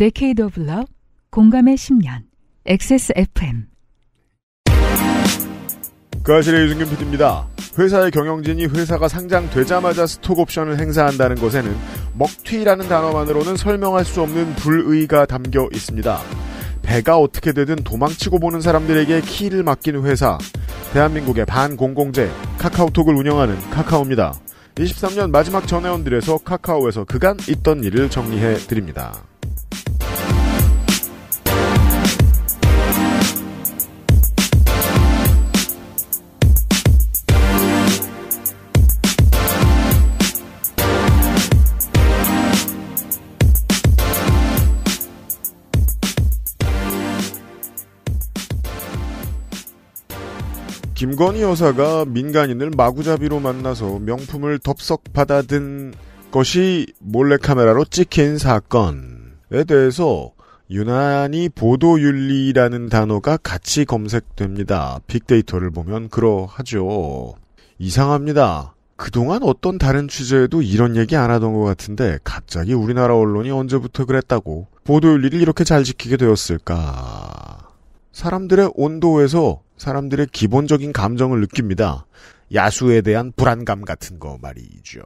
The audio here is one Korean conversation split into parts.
데케이드 오브 러 공감의 10년 XSFM 그 아실의 유승균 PD입니다. 회사의 경영진이 회사가 상장되자마자 스톡옵션을 행사한다는 것에는 먹튀라는 단어만으로는 설명할 수 없는 불의가 담겨 있습니다. 배가 어떻게 되든 도망치고 보는 사람들에게 키를 맡긴 회사. 대한민국의 반공공제 카카오톡을 운영하는 카카오입니다. 23년 마지막 전회원들에서 카카오에서 그간 있던 일을 정리해 드립니다. 김건희 여사가 민간인을 마구잡이로 만나서 명품을 덥석 받아든 것이 몰래카메라로 찍힌 사건에 대해서 유난히 보도윤리라는 단어가 같이 검색됩니다. 빅데이터를 보면 그러하죠. 이상합니다. 그동안 어떤 다른 취재에도 이런 얘기 안 하던 것 같은데 갑자기 우리나라 언론이 언제부터 그랬다고 보도윤리를 이렇게 잘 지키게 되었을까. 사람들의 온도에서 사람들의 기본적인 감정을 느낍니다. 야수에 대한 불안감 같은 거 말이죠.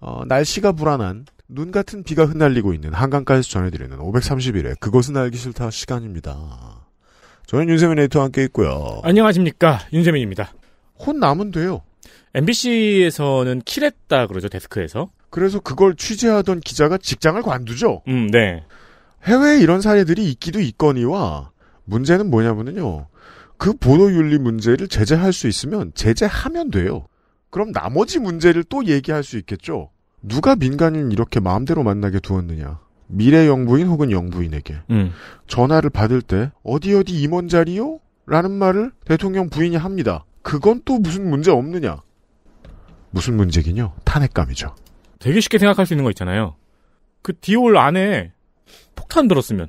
어, 날씨가 불안한 눈 같은 비가 흩날리고 있는 한강까지 전해드리는 531회 그것은 알기 싫다 시간입니다. 저는 윤세민 에이터와 함께 있고요. 안녕하십니까 윤세민입니다. 혼나면 돼요. MBC에서는 킬했다 그러죠 데스크에서. 그래서 그걸 취재하던 기자가 직장을 관두죠. 음, 네. 해외에 이런 사례들이 있기도 있거니와 문제는 뭐냐면요. 그 보도윤리 문제를 제재할 수 있으면 제재하면 돼요. 그럼 나머지 문제를 또 얘기할 수 있겠죠. 누가 민간인 이렇게 마음대로 만나게 두었느냐. 미래 영부인 혹은 영부인에게 음. 전화를 받을 때 어디 어디 임원 자리요? 라는 말을 대통령 부인이 합니다. 그건 또 무슨 문제 없느냐? 무슨 문제긴요? 탄핵감이죠. 되게 쉽게 생각할 수 있는 거 있잖아요. 그 디올 안에 폭탄 들었으면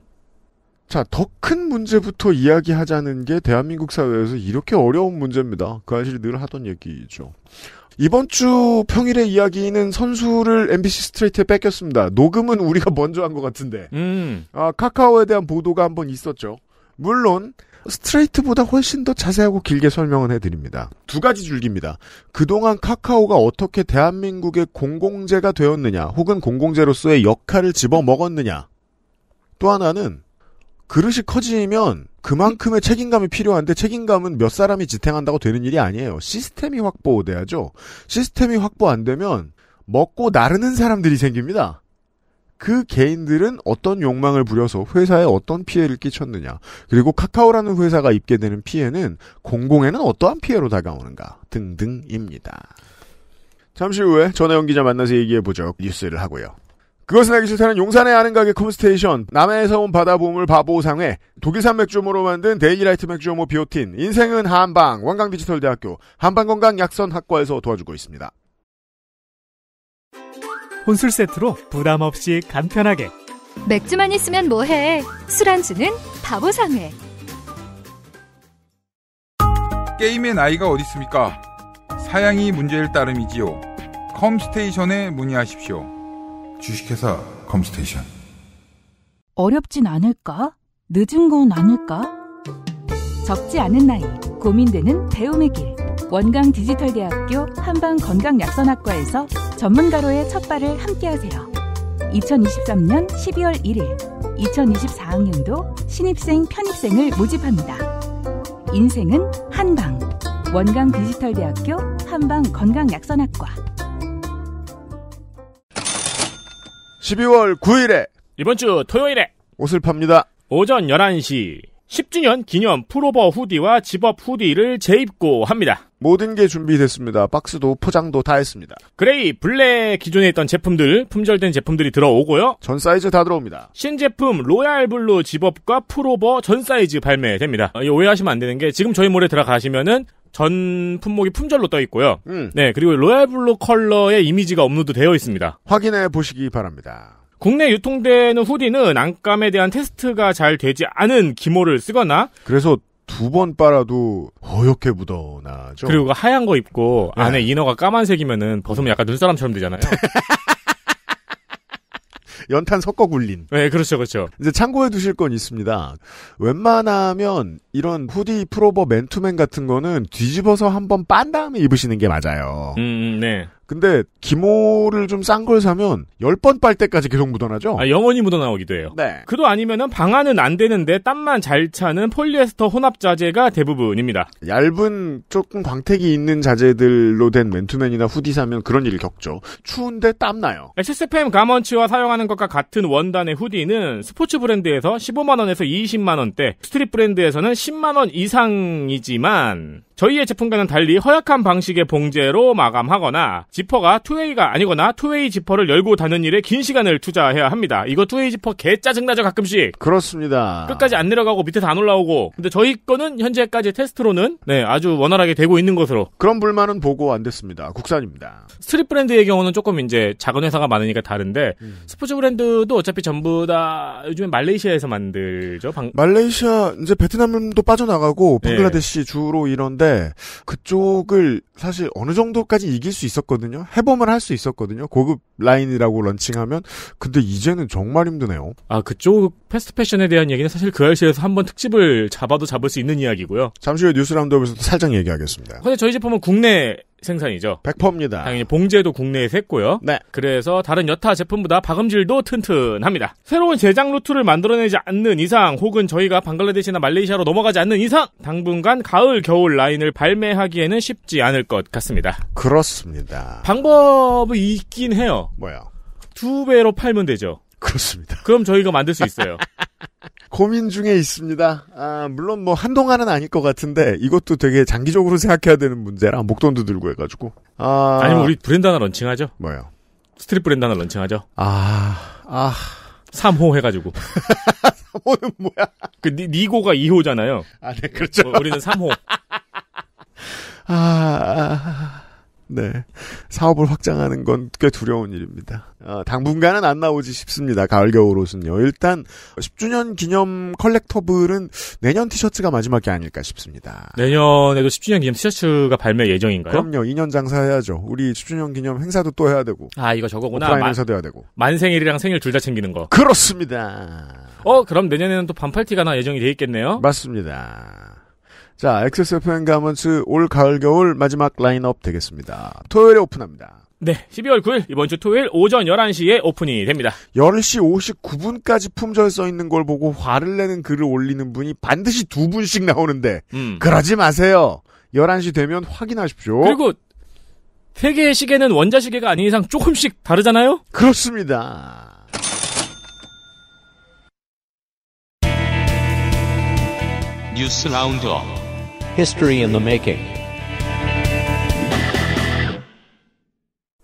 자, 더 큰 문제부터 이야기하자는 게 대한민국 사회에서 이렇게 어려운 문제입니다. 그 사실이 늘 하던 얘기죠. 이번 주 평일의 이야기는 선수를 MBC 스트레이트에 뺏겼습니다. 녹음은 우리가 먼저 한 것 같은데. 음. 아, 카카오에 대한 보도가 한 번 있었죠. 물론 스트레이트보다 훨씬 더 자세하고 길게 설명은 해드립니다. 두 가지 줄기입니다. 그동안 카카오가 어떻게 대한민국의 공공재가 되었느냐, 혹은 공공재로서의 역할을 집어먹었느냐. 또 하나는 그릇이 커지면 그만큼의 책임감이 필요한데 책임감은 몇 사람이 지탱한다고 되는 일이 아니에요. 시스템이 확보돼야죠. 시스템이 확보 안 되면 먹고 나르는 사람들이 생깁니다. 그 개인들은 어떤 욕망을 부려서 회사에 어떤 피해를 끼쳤느냐, 그리고 카카오라는 회사가 입게 되는 피해는 공공에는 어떠한 피해로 다가오는가 등등입니다. 잠시 후에 전혜영 기자 만나서 얘기해보죠. 뉴스를 하고요. 그것은 하기 싫다는 용산의 아는 가게 컴스테이션, 남해에서 온 바다보물 바보상회, 독일산 맥주모로 만든 데일리라이트 맥주모 비오틴, 인생은 한방, 원광디지털대학교, 한방건강약선학과에서 도와주고 있습니다. 혼술 세트로 부담 없이 간편하게 맥주만 있으면 뭐해? 술안주는 바보상회. 게임의 나이가 어디 있습니까? 사양이 문제일 따름이지요. 컴스테이션에 문의하십시오. 주식회사 컴스테이션 어렵진 않을까? 늦은 건 아닐까? 적지 않은 나이 고민되는 배움의 길 원광 디지털대학교 한방 건강약선학과에서 전문가로의 첫 발을 함께하세요. 2023년 12월 1일 2024학년도 신입생 편입생을 모집합니다. 인생은 한방 원광 디지털대학교 한방 건강약선학과 12월 9일에 이번 주 토요일에 옷을 팝니다. 오전 11시 10주년 기념 프로버 후디와 집업 후디를 재입고 합니다. 모든 게 준비됐습니다. 박스도 포장도 다 했습니다. 그레이, 블랙 기존에 있던 제품들, 품절된 제품들이 들어오고요. 전 사이즈 다 들어옵니다. 신제품 로얄 블루 집업과 프로버 전 사이즈 발매됩니다. 아, 오해하시면 안 되는 게 지금 저희 몰에 들어가시면은 전 품목이 품절로 떠 있고요. 음. 네, 그리고 로얄 블루 컬러의 이미지가 업로드 되어 있습니다. 확인해 보시기 바랍니다. 국내 유통되는 후디는 안감에 대한 테스트가 잘 되지 않은 기모를 쓰거나 그래서 두번 빨아도 어옇게 묻어나죠. 그리고 하얀 거 입고 네. 안에 이너가 까만색이면은 벗으면 약간 눈사람처럼 되잖아요. 연탄 섞어 굴린. 네, 그렇죠, 그렇죠. 이제 참고해 두실 건 있습니다. 웬만하면 이런 후디 프로버 맨투맨 같은 거는 뒤집어서 한번 빤 다음에 입으시는 게 맞아요. 음, 음 네. 근데 기모를 좀 싼 걸 사면 10번 빨 때까지 계속 묻어나죠? 아, 영원히 묻어나오기도 해요. 네. 그도 아니면은 방안은 안 되는데 땀만 잘 차는 폴리에스터 혼합 자재가 대부분입니다. 얇은 조금 광택이 있는 자재들로 된 맨투맨이나 후디 사면 그런 일을 겪죠. 추운데 땀나요. SSPM 가먼치와 사용하는 것과 같은 원단의 후디는 스포츠 브랜드에서 15만원에서 20만원대, 스트릿 브랜드에서는 10만원 이상이지만 저희의 제품과는 달리 허약한 방식의 봉제로 마감하거나 지퍼가 투웨이가 아니거나 투웨이 지퍼를 열고 다는 일에 긴 시간을 투자해야 합니다. 이거 투웨이 지퍼 개 짜증나죠 가끔씩. 그렇습니다. 끝까지 안 내려가고 밑에 다 올라오고. 근데 저희 거는 현재까지 테스트로는 네 아주 원활하게 되고 있는 것으로. 그런 불만은 보고 안 됐습니다. 국산입니다. 스트릿 브랜드의 경우는 조금 이제 작은 회사가 많으니까 다른데 음. 스포츠 브랜드도 어차피 전부 다 요즘에 말레이시아에서 만들죠. 방... 말레이시아 이제 베트남도 빠져나가고 네. 방글라데시 네. 주로 이런데 그쪽을 사실 어느 정도까지 이길 수 있었거든요. 해범을할 수 있었거든요. 고급 라인이라고 런칭하면 근데 이제는 정말 힘드네요. 아 그쪽 패스트 패션에 대한 얘기는 사실 그 알씨에서 한번 특집을 잡아도 잡을 수 있는 이야기고요. 잠시 후에 뉴스 라운드업에서 살짝 얘기하겠습니다. 근데 저희 제품은 국내 생산이죠. 100%입니다. 당연히 봉제도 국내에서 했고요. 네. 그래서 다른 여타 제품보다 박음질도 튼튼합니다. 새로운 제작 루트를 만들어내지 않는 이상 혹은 저희가 방글라데시나 말레이시아로 넘어가지 않는 이상 당분간 가을 겨울 라인을 발매하기에는 쉽지 않을 것 같습니다. 그렇습니다. 방법이 있긴 해요. 뭐야? 두 배로 팔면 되죠. 그렇습니다. 그럼 저희가 만들 수 있어요. 고민 중에 있습니다. 아, 물론 뭐 한동안은 아닐 것 같은데 이것도 되게 장기적으로 생각해야 되는 문제라 목돈도 들고 해가지고. 아... 아니면 우리 브랜드 하나 런칭하죠? 뭐요? 스트릿 브랜드 하나 런칭하죠? 아, 아. 3호 해가지고. 3호는 뭐야? 그 니, 고가 2호잖아요. 아, 네, 그렇죠. 어, 우리는 3호. 아, 아... 네. 사업을 확장하는 건 꽤 두려운 일입니다. 아, 당분간은 안 나오지 싶습니다. 가을, 겨울 옷은요. 일단, 10주년 기념 컬렉터블은 내년 티셔츠가 마지막이 아닐까 싶습니다. 내년에도 10주년 기념 티셔츠가 발매 예정인가요? 그럼요. 2년 장사해야죠. 우리 10주년 기념 행사도 또 해야 되고. 아, 이거 저거구나. 오프라인 만, 행사도 해야 되고. 만생일이랑 생일 둘 다 챙기는 거. 그렇습니다. 어, 그럼 내년에는 또 반팔티가 나 예정이 돼 있겠네요? 맞습니다. 자, XSFM 가먼츠 올 가을 겨울 마지막 라인업 되겠습니다. 토요일에 오픈합니다. 네, 12월 9일 이번 주 토요일 오전 11시에 오픈이 됩니다. 10시 59분까지 품절 써 있는 걸 보고 화를 내는 글을 올리는 분이 반드시 두 분씩 나오는데 음. 그러지 마세요. 11시 되면 확인하십시오. 그리고 세계의 시계는 원자 시계가 아닌 이상 조금씩 다르잖아요? 그렇습니다. 뉴스 라운드업 history in the making.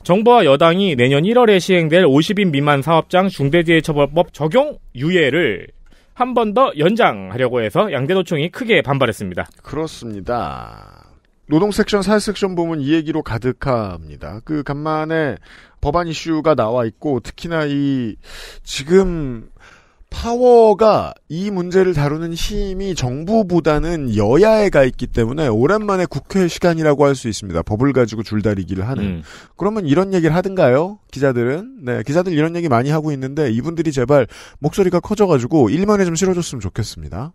정부와 여당이 내년 1월에 시행될 50인 미만 사업장 중대재해처벌법 적용 유예를 한 번 더 연장하려고 해서 양대노총이 크게 반발했습니다. 그렇습니다. 노동 섹션, 사회 섹션 부면이 얘기로 가득합니다. 그 간만에 법안 이슈가 나와 있고 특히나 이 지금 파워가 이 문제를 다루는 힘이 정부보다는 여야에 가 있기 때문에 오랜만에 국회 시간이라고 할 수 있습니다. 법을 가지고 줄다리기를 하는. 음. 그러면 이런 얘기를 하든가요? 기자들은? 네, 기자들 이런 얘기 많이 하고 있는데 이분들이 제발 목소리가 커져가지고 일면에 좀 실어줬으면 좋겠습니다.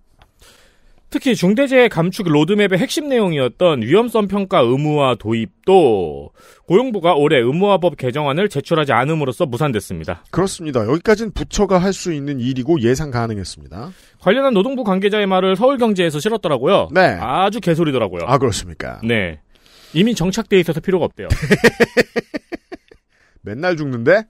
특히 중대재해 감축 로드맵의 핵심 내용이었던 위험성 평가 의무화 도입도 고용부가 올해 의무화법 개정안을 제출하지 않음으로써 무산됐습니다. 그렇습니다. 여기까지는 부처가 할 수 있는 일이고 예상 가능했습니다. 관련한 노동부 관계자의 말을 서울경제에서 실었더라고요. 네. 아주 개소리더라고요. 아 그렇습니까? 네. 이미 정착돼 있어서 필요가 없대요. 맨날 죽는데?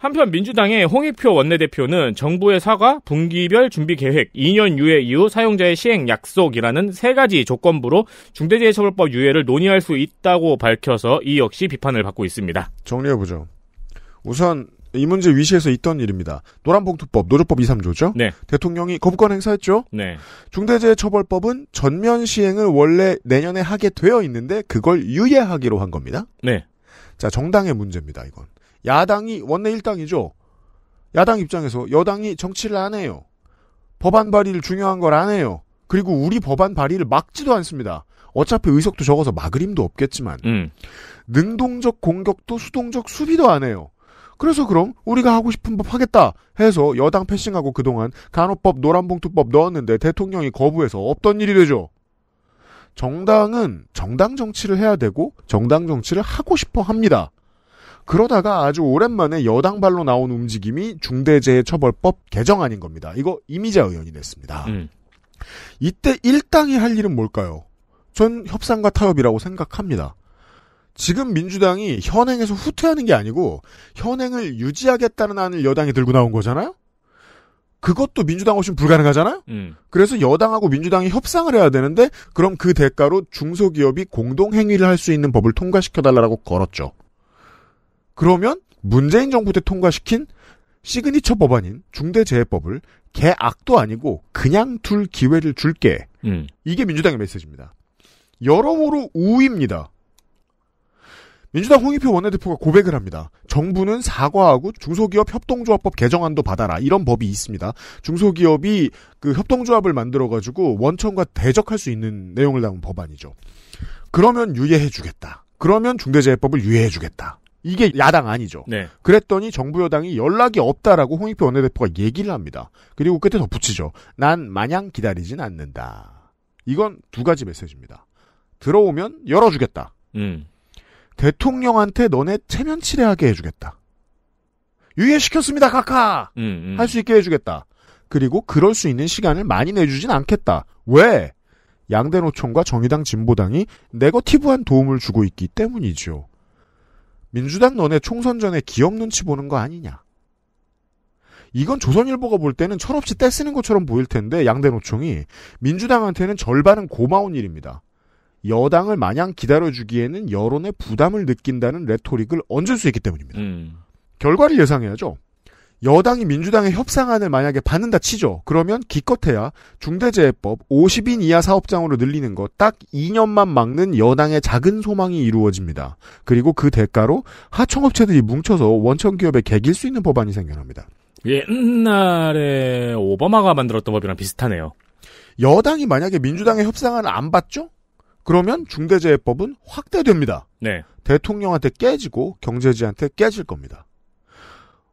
한편 민주당의 홍익표 원내대표는 정부의 사과, 분기별 준비 계획, 2년 유예 이후 사용자의 시행 약속이라는 세 가지 조건부로 중대재해처벌법 유예를 논의할 수 있다고 밝혀서 이 역시 비판을 받고 있습니다. 정리해보죠. 우선 이 문제 위시에서 있던 일입니다. 노란봉투법, 노조법 2, 3조죠. 네. 대통령이 거부권 행사했죠. 네. 중대재해처벌법은 전면 시행을 원래 내년에 하게 되어 있는데 그걸 유예하기로 한 겁니다. 네. 자, 정당의 문제입니다, 이건. 야당이 원내 일당이죠. 야당 입장에서 여당이 정치를 안 해요. 법안 발의를 중요한 걸 안 해요. 그리고 우리 법안 발의를 막지도 않습니다. 어차피 의석도 적어서 막을 힘도 없겠지만 음. 능동적 공격도 수동적 수비도 안 해요. 그래서 그럼 우리가 하고 싶은 법 하겠다 해서 여당 패싱하고 그동안 간호법 노란봉투법 넣었는데 대통령이 거부해서 없던 일이 되죠. 정당은 정당 정치를 해야 되고 정당 정치를 하고 싶어 합니다. 그러다가 아주 오랜만에 여당발로 나온 움직임이 중대재해처벌법 개정안인 겁니다. 이거 이미자 의원이 냈습니다. 음. 이때 일당이 할 일은 뭘까요? 전 협상과 타협이라고 생각합니다. 지금 민주당이 현행에서 후퇴하는 게 아니고 현행을 유지하겠다는 안을 여당이 들고 나온 거잖아요? 그것도 민주당 없이는 불가능하잖아요? 음. 그래서 여당하고 민주당이 협상을 해야 되는데 그럼 그 대가로 중소기업이 공동행위를 할 수 있는 법을 통과시켜달라고 걸었죠. 그러면 문재인 정부 때 통과시킨 시그니처 법안인 중대재해법을 개악도 아니고 그냥 둘 기회를 줄게. 음. 이게 민주당의 메시지입니다. 여러모로 우입니다. 위 민주당 홍익표 원내대표가 고백을 합니다. 정부는 사과하고 중소기업 협동조합법 개정안도 받아라. 이런 법이 있습니다. 중소기업이 그 협동조합을 만들어가지고 원청과 대적할 수 있는 내용을 담은 법안이죠. 그러면 유예해주겠다. 그러면 중대재해법을 유예해주겠다. 이게 야당 아니죠. 네. 그랬더니 정부 여당이 연락이 없다라고 홍익표 원내대표가 얘기를 합니다. 그리고 끝에 덧붙이죠. 난 마냥 기다리진 않는다. 이건 두 가지 메시지입니다. 들어오면 열어주겠다. 음. 대통령한테 너네 체면치레하게 해주겠다. 유예시켰습니다, 카카! 음, 음. 할수 있게 해주겠다. 그리고 그럴 수 있는 시간을 많이 내주진 않겠다. 왜? 양대노총과 정의당 진보당이 네거티브한 도움을 주고 있기 때문이죠. 민주당 너네 총선 전에 기업 눈치 보는 거 아니냐. 이건 조선일보가 볼 때는 철없이 떼쓰는 것처럼 보일 텐데 양대 노총이 민주당한테는 절반은 고마운 일입니다. 여당을 마냥 기다려주기에는 여론의 부담을 느낀다는 레토릭을 얹을 수 있기 때문입니다. 음. 결과를 예상해야죠. 여당이 민주당에 협상안을 만약에 받는다 치죠. 그러면 기껏해야 중대재해법 50인 이하 사업장으로 늘리는 것 딱 2년만 막는 여당의 작은 소망이 이루어집니다. 그리고 그 대가로 하청업체들이 뭉쳐서 원천 기업에 개길 수 있는 법안이 생겨납니다. 예, 옛날에 오바마가 만들었던 법이랑 비슷하네요. 여당이 만약에 민주당의 협상안을 안 받죠? 그러면 중대재해법은 확대됩니다. 네. 대통령한테 깨지고 경제지한테 깨질 겁니다.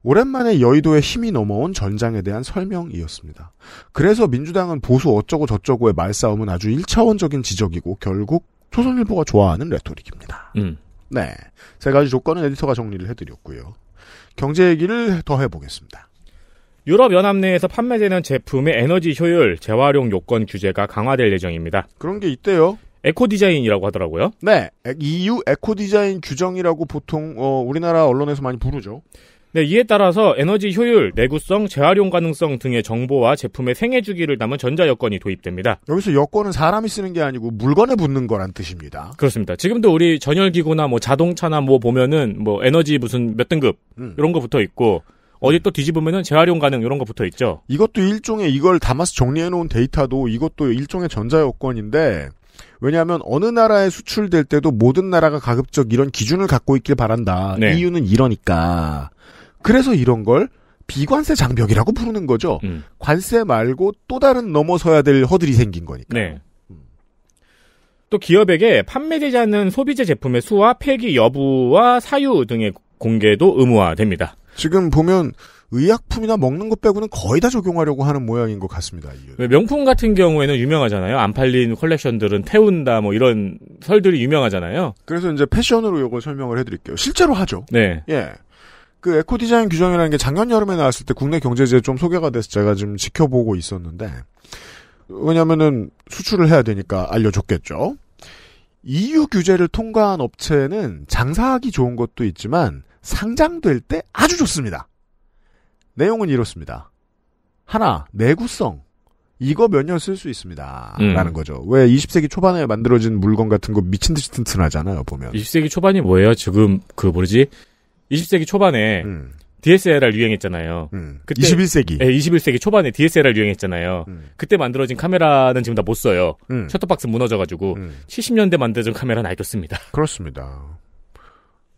오랜만에 여의도에 힘이 넘어온 전장에 대한 설명이었습니다. 그래서 민주당은 보수 어쩌고 저쩌고의 말싸움은 아주 1차원적인 지적이고 결국 조선일보가 좋아하는 레토릭입니다. 음. 네. 세 가지 조건은 에디터가 정리를 해드렸고요. 경제 얘기를 더 해보겠습니다. 유럽연합 내에서 판매되는 제품의 에너지 효율, 재활용 요건 규제가 강화될 예정입니다. 그런 게 있대요. 에코 디자인이라고 하더라고요. 네. EU 에코 디자인 규정이라고 보통 어, 우리나라 언론에서 많이 부르죠. 네, 이에 따라서 에너지 효율, 내구성, 재활용 가능성 등의 정보와 제품의 생애 주기를 담은 전자 여건이 도입됩니다. 여기서 여건은 사람이 쓰는 게 아니고 물건에 붙는 거란 뜻입니다. 그렇습니다. 지금도 우리 전열기구나 뭐 자동차나 뭐 보면은 뭐 에너지 무슨 몇 등급 음. 이런 거 붙어 있고 어디 또 뒤집으면은 재활용 가능 이런 거 붙어 있죠. 이것도 일종의 이걸 담아서 정리해 놓은 데이터도 이것도 일종의 전자 여건인데 왜냐하면 어느 나라에 수출될 때도 모든 나라가 가급적 이런 기준을 갖고 있길 바란다. 네. 이유는 이러니까. 그래서 이런 걸 비관세 장벽이라고 부르는 거죠. 음. 관세 말고 또 다른 넘어서야 될 허들이 생긴 거니까. 네. 음. 또 기업에게 판매되지 않는 소비재 제품의 수와 폐기 여부와 사유 등의 공개도 의무화됩니다. 지금 보면 의약품이나 먹는 것 빼고는 거의 다 적용하려고 하는 모양인 것 같습니다. 명품 같은 경우에는 유명하잖아요. 안 팔린 컬렉션들은 태운다 뭐 이런 설들이 유명하잖아요. 그래서 이제 패션으로 이걸 설명을 해드릴게요. 실제로 하죠. 네. 예. 그 에코 디자인 규정이라는 게 작년 여름에 나왔을 때 국내 경제지에 좀 소개가 돼서 제가 지금 지켜보고 있었는데 왜냐면은 수출을 해야 되니까 알려줬겠죠. EU 규제를 통과한 업체는 장사하기 좋은 것도 있지만 상장될 때 아주 좋습니다. 내용은 이렇습니다. 하나, 내구성. 이거 몇 년 쓸 수 있습니다. 음. 라는 거죠. 왜 20세기 초반에 만들어진 물건 같은 거 미친 듯이 튼튼하잖아요, 보면. 20세기 초반이 뭐예요? 지금 그 뭐지? 20세기 초반에 음. DSLR 유행했잖아요. 음. 그때 21세기. 네, 21세기 초반에 DSLR 유행했잖아요. 음. 그때 만들어진 카메라는 지금 다 못 써요. 음. 셔터박스 무너져가지고 70년대 음. 만들어진 카메라는 아직도 씁니다. 그렇습니다.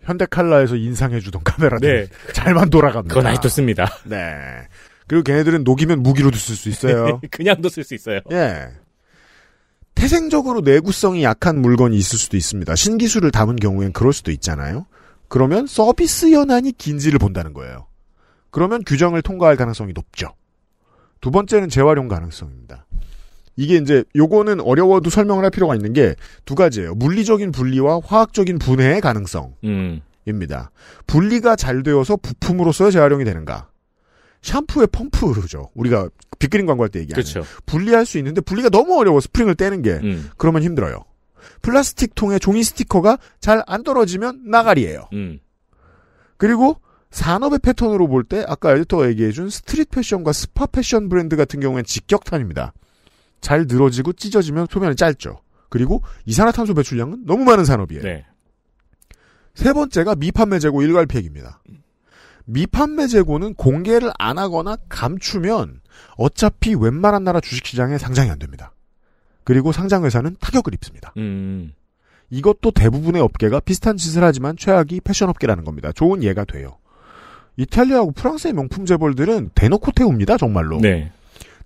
현대칼라에서 인상해주던 카메라들 네. 잘만 돌아갑니다. 그건 아직도 씁니다. 네. 그리고 걔네들은 녹이면 무기로도 쓸 수 있어요. 그냥도 쓸 수 있어요. 예. 태생적으로 내구성이 약한 물건이 있을 수도 있습니다. 신기술을 담은 경우엔 그럴 수도 있잖아요. 그러면 서비스 연한이 긴지를 본다는 거예요. 그러면 규정을 통과할 가능성이 높죠. 두 번째는 재활용 가능성입니다. 이게 이제 요거는 어려워도 설명을 할 필요가 있는 게 두 가지예요. 물리적인 분리와 화학적인 분해의 가능성입니다. 분리가 잘 되어서 부품으로서 재활용이 되는가. 샴푸의 펌프죠. 우리가 빅그린 광고할 때 얘기하는. 그렇죠. 분리할 수 있는데 분리가 너무 어려워 스프링을 떼는 게 음. 그러면 힘들어요. 플라스틱 통에 종이 스티커가 잘 안 떨어지면 나가리에요 음. 그리고 산업의 패턴으로 볼 때 아까 에디터가 얘기해준 스트릿 패션과 스파 패션 브랜드 같은 경우엔 직격탄입니다. 잘 늘어지고 찢어지면 소면이 짧죠. 그리고 이산화탄소 배출량은 너무 많은 산업이에요. 네. 세 번째가 미판매 재고 일괄 폐기입니다. 미판매 재고는 공개를 안 하거나 감추면 어차피 웬만한 나라 주식시장에 상장이 안 됩니다. 그리고 상장회사는 타격을 입습니다. 음. 이것도 대부분의 업계가 비슷한 짓을 하지만 최악이 패션업계라는 겁니다. 좋은 예가 돼요. 이탈리아하고 프랑스의 명품 재벌들은 대놓고 태웁니다, 정말로. 네.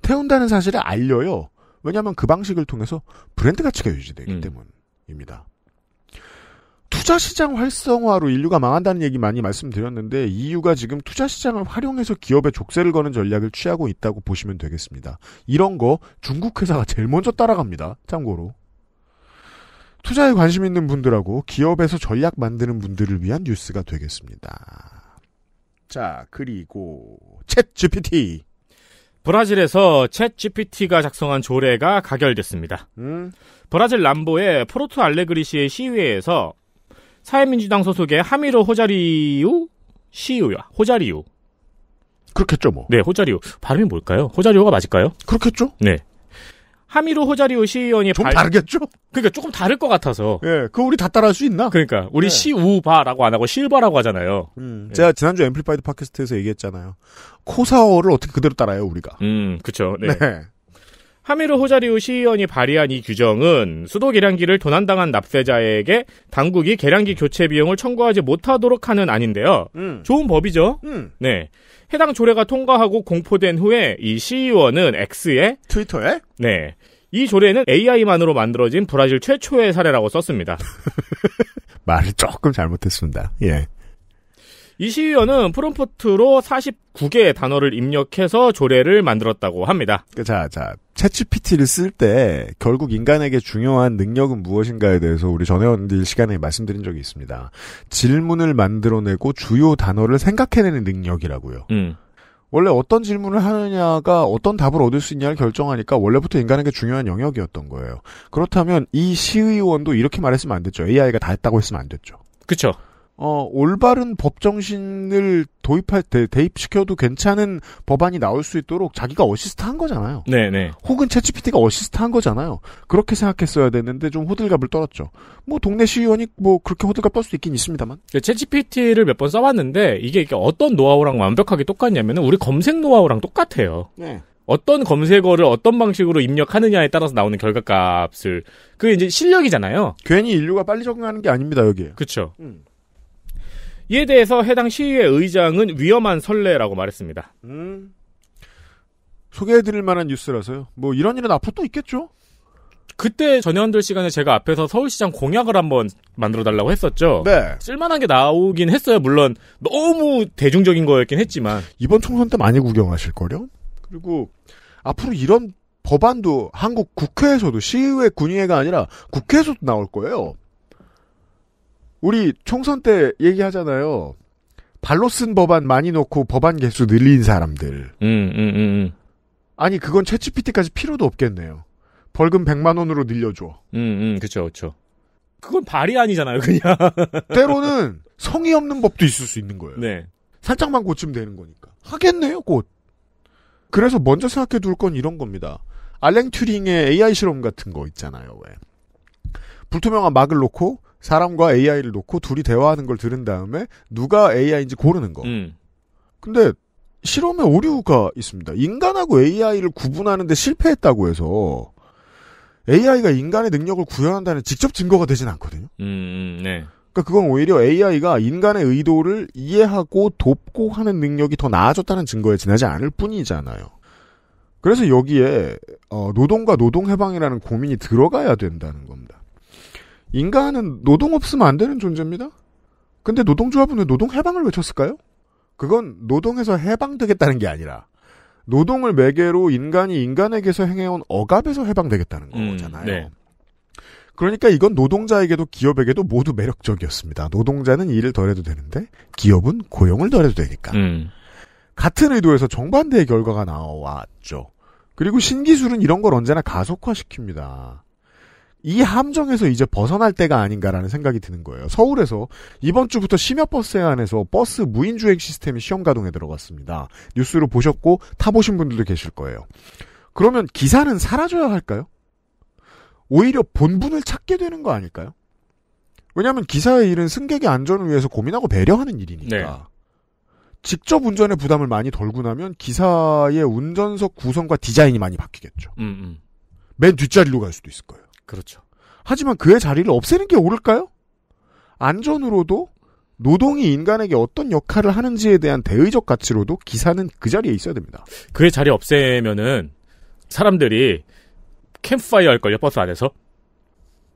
태운다는 사실을 알려요. 왜냐하면 그 방식을 통해서 브랜드 가치가 유지되기 음. 때문입니다. 투자 시장 활성화로 인류가 망한다는 얘기 많이 말씀드렸는데 이유가 지금 투자 시장을 활용해서 기업에 족쇄를 거는 전략을 취하고 있다고 보시면 되겠습니다. 이런 거 중국 회사가 제일 먼저 따라갑니다. 참고로. 투자에 관심 있는 분들하고 기업에서 전략 만드는 분들을 위한 뉴스가 되겠습니다. 자, 그리고 챗 GPT. 브라질에서 챗 GPT가 작성한 조례가 가결됐습니다. 음. 브라질 남부의 포르투 알레그리시의 시위에서 사회민주당 소속의 하미로 호자리우 시우야 호자리우 그렇겠죠 뭐. 네 호자리우 발음이 뭘까요? 호자리우가 맞을까요? 그렇겠죠. 네. 하미로 호자리우 시의원이 좀 발... 다르겠죠? 그러니까 조금 다를 것 같아서. 예, 그 우리 다 따라할 수 있나? 그러니까 우리 예. 시우바라고 안 하고 실바라고 하잖아요. 음, 예. 제가 지난주 앰플리파이드 팟캐스트에서 얘기했잖아요. 코사어를 어떻게 그대로 따라요 우리가? 음, 그렇죠. 네. 네. 하미르 호자리우 시의원이 발의한 이 규정은 수도 계량기를 도난당한 납세자에게 당국이 계량기 교체 비용을 청구하지 못하도록 하는 안인데요. 음. 좋은 법이죠. 음. 네. 해당 조례가 통과하고 공포된 후에 이 시의원은 X에 트위터에 네. 이 조례는 AI만으로 만들어진 브라질 최초의 사례라고 썼습니다. 말을 조금 잘못했습니다. 예. 이 시위원은 프롬프트로 49개의 단어를 입력해서 조례를 만들었다고 합니다. 그, 자, 자, 채취PT를 쓸 때 결국 인간에게 중요한 능력은 무엇인가에 대해서 우리 전해원들 시간에 말씀드린 적이 있습니다. 질문을 만들어내고 주요 단어를 생각해내는 능력이라고요. 음. 원래 어떤 질문을 하느냐가 어떤 답을 얻을 수 있냐를 결정하니까 원래부터 인간에게 중요한 영역이었던 거예요. 그렇다면 이 시의원도 이렇게 말했으면 안 됐죠. AI가 다 했다고 했으면 안 됐죠. 그렇죠. 어, 올바른 법정신을 도입할 때 대입시켜도 괜찮은 법안이 나올 수 있도록 자기가 어시스트 한 거잖아요. 네네. 네. 혹은 채취피티가 어시스트 한 거잖아요. 그렇게 생각했어야 됐는데 좀 호들갑을 떨었죠. 뭐 동네 시의원이 뭐 그렇게 호들갑 떨수도 있긴 있습니다만. 채취피티를 네, 몇번 써봤는데 이게 어떤 노하우랑 완벽하게 똑같냐면 우리 검색 노하우랑 똑같아요. 네. 어떤 검색어를 어떤 방식으로 입력하느냐에 따라서 나오는 결과값을 그게 이제 실력이잖아요. 괜히 인류가 빨리 적응하는 게 아닙니다 여기에. 그렇죠. 이에 대해서 해당 시의회 의장은 위험한 설례라고 말했습니다. 음. 소개해드릴 만한 뉴스라서요. 뭐 이런 일은 앞으로 또 있겠죠? 그때 전현들 시간에 제가 앞에서 서울시장 공약을 한번 만들어 달라고 했었죠. 네. 쓸만한 게 나오긴 했어요. 물론 너무 대중적인 거였긴 했지만 이번 총선 때 많이 구경하실 거요 그리고 앞으로 이런 법안도 한국 국회에서도 시의회 군의회가 아니라 국회에서도 나올 거예요. 우리 총선 때 얘기하잖아요. 발로 쓴 법안 많이 넣고 법안 개수 늘린 사람들. 음, 음, 음, 음. 아니 그건 채취피티까지 필요도 없겠네요. 벌금 100만 원으로 늘려줘. 음, 음, 그렇죠, 그렇죠. 그건 발이 아니잖아요, 그냥. 때로는 성의 없는 법도 있을 수 있는 거예요. 네. 살짝만 고치면 되는 거니까. 하겠네요, 곧. 그래서 먼저 생각해 둘 건 이런 겁니다. 알랭 튜링의 AI 실험 같은 거 있잖아요, 왜. 불투명한 막을 놓고 사람과 AI를 놓고 둘이 대화하는 걸 들은 다음에 누가 AI인지 고르는 거. 음. 근데 실험에 오류가 있습니다. 인간하고 AI를 구분하는데 실패했다고 해서 AI가 인간의 능력을 구현한다는 직접 증거가 되진 않거든요. 음, 음 네. 그러니까 그건 오히려 AI가 인간의 의도를 이해하고 돕고 하는 능력이 더 나아졌다는 증거에 지나지 않을 뿐이잖아요. 그래서 여기에 어, 노동과 노동 해방이라는 고민이 들어가야 된다는 겁니다. 인간은 노동 없으면 안 되는 존재입니다. 근데 노동조합은 왜 노동 해방을 외쳤을까요? 그건 노동에서 해방되겠다는 게 아니라 노동을 매개로 인간이 인간에게서 행해온 억압에서 해방되겠다는 음, 거잖아요. 네. 그러니까 이건 노동자에게도 기업에게도 모두 매력적이었습니다. 노동자는 일을 덜 해도 되는데 기업은 고용을 덜 해도 되니까. 음. 같은 의도에서 정반대의 결과가 나왔죠. 그리고 신기술은 이런 걸 언제나 가속화시킵니다. 이 함정에서 이제 벗어날 때가 아닌가라는 생각이 드는 거예요. 서울에서 이번 주부터 심야버스 에 안에서 버스 무인주행 시스템이 시험 가동에 들어갔습니다. 뉴스로 보셨고 타보신 분들도 계실 거예요. 그러면 기사는 사라져야 할까요? 오히려 본분을 찾게 되는 거 아닐까요? 왜냐하면 기사의 일은 승객의 안전을 위해서 고민하고 배려하는 일이니까. 네. 직접 운전의 부담을 많이 덜고 나면 기사의 운전석 구성과 디자인이 많이 바뀌겠죠. 음, 음. 맨 뒷자리로 갈 수도 있을 거예요. 그렇죠. 하지만 그의 자리를 없애는 게 옳을까요? 안전으로도 노동이 인간에게 어떤 역할을 하는지에 대한 대의적 가치로도 기사는 그 자리에 있어야 됩니다. 그의 자리 없애면은 사람들이 캠프파이어 할걸요 버스 안에서?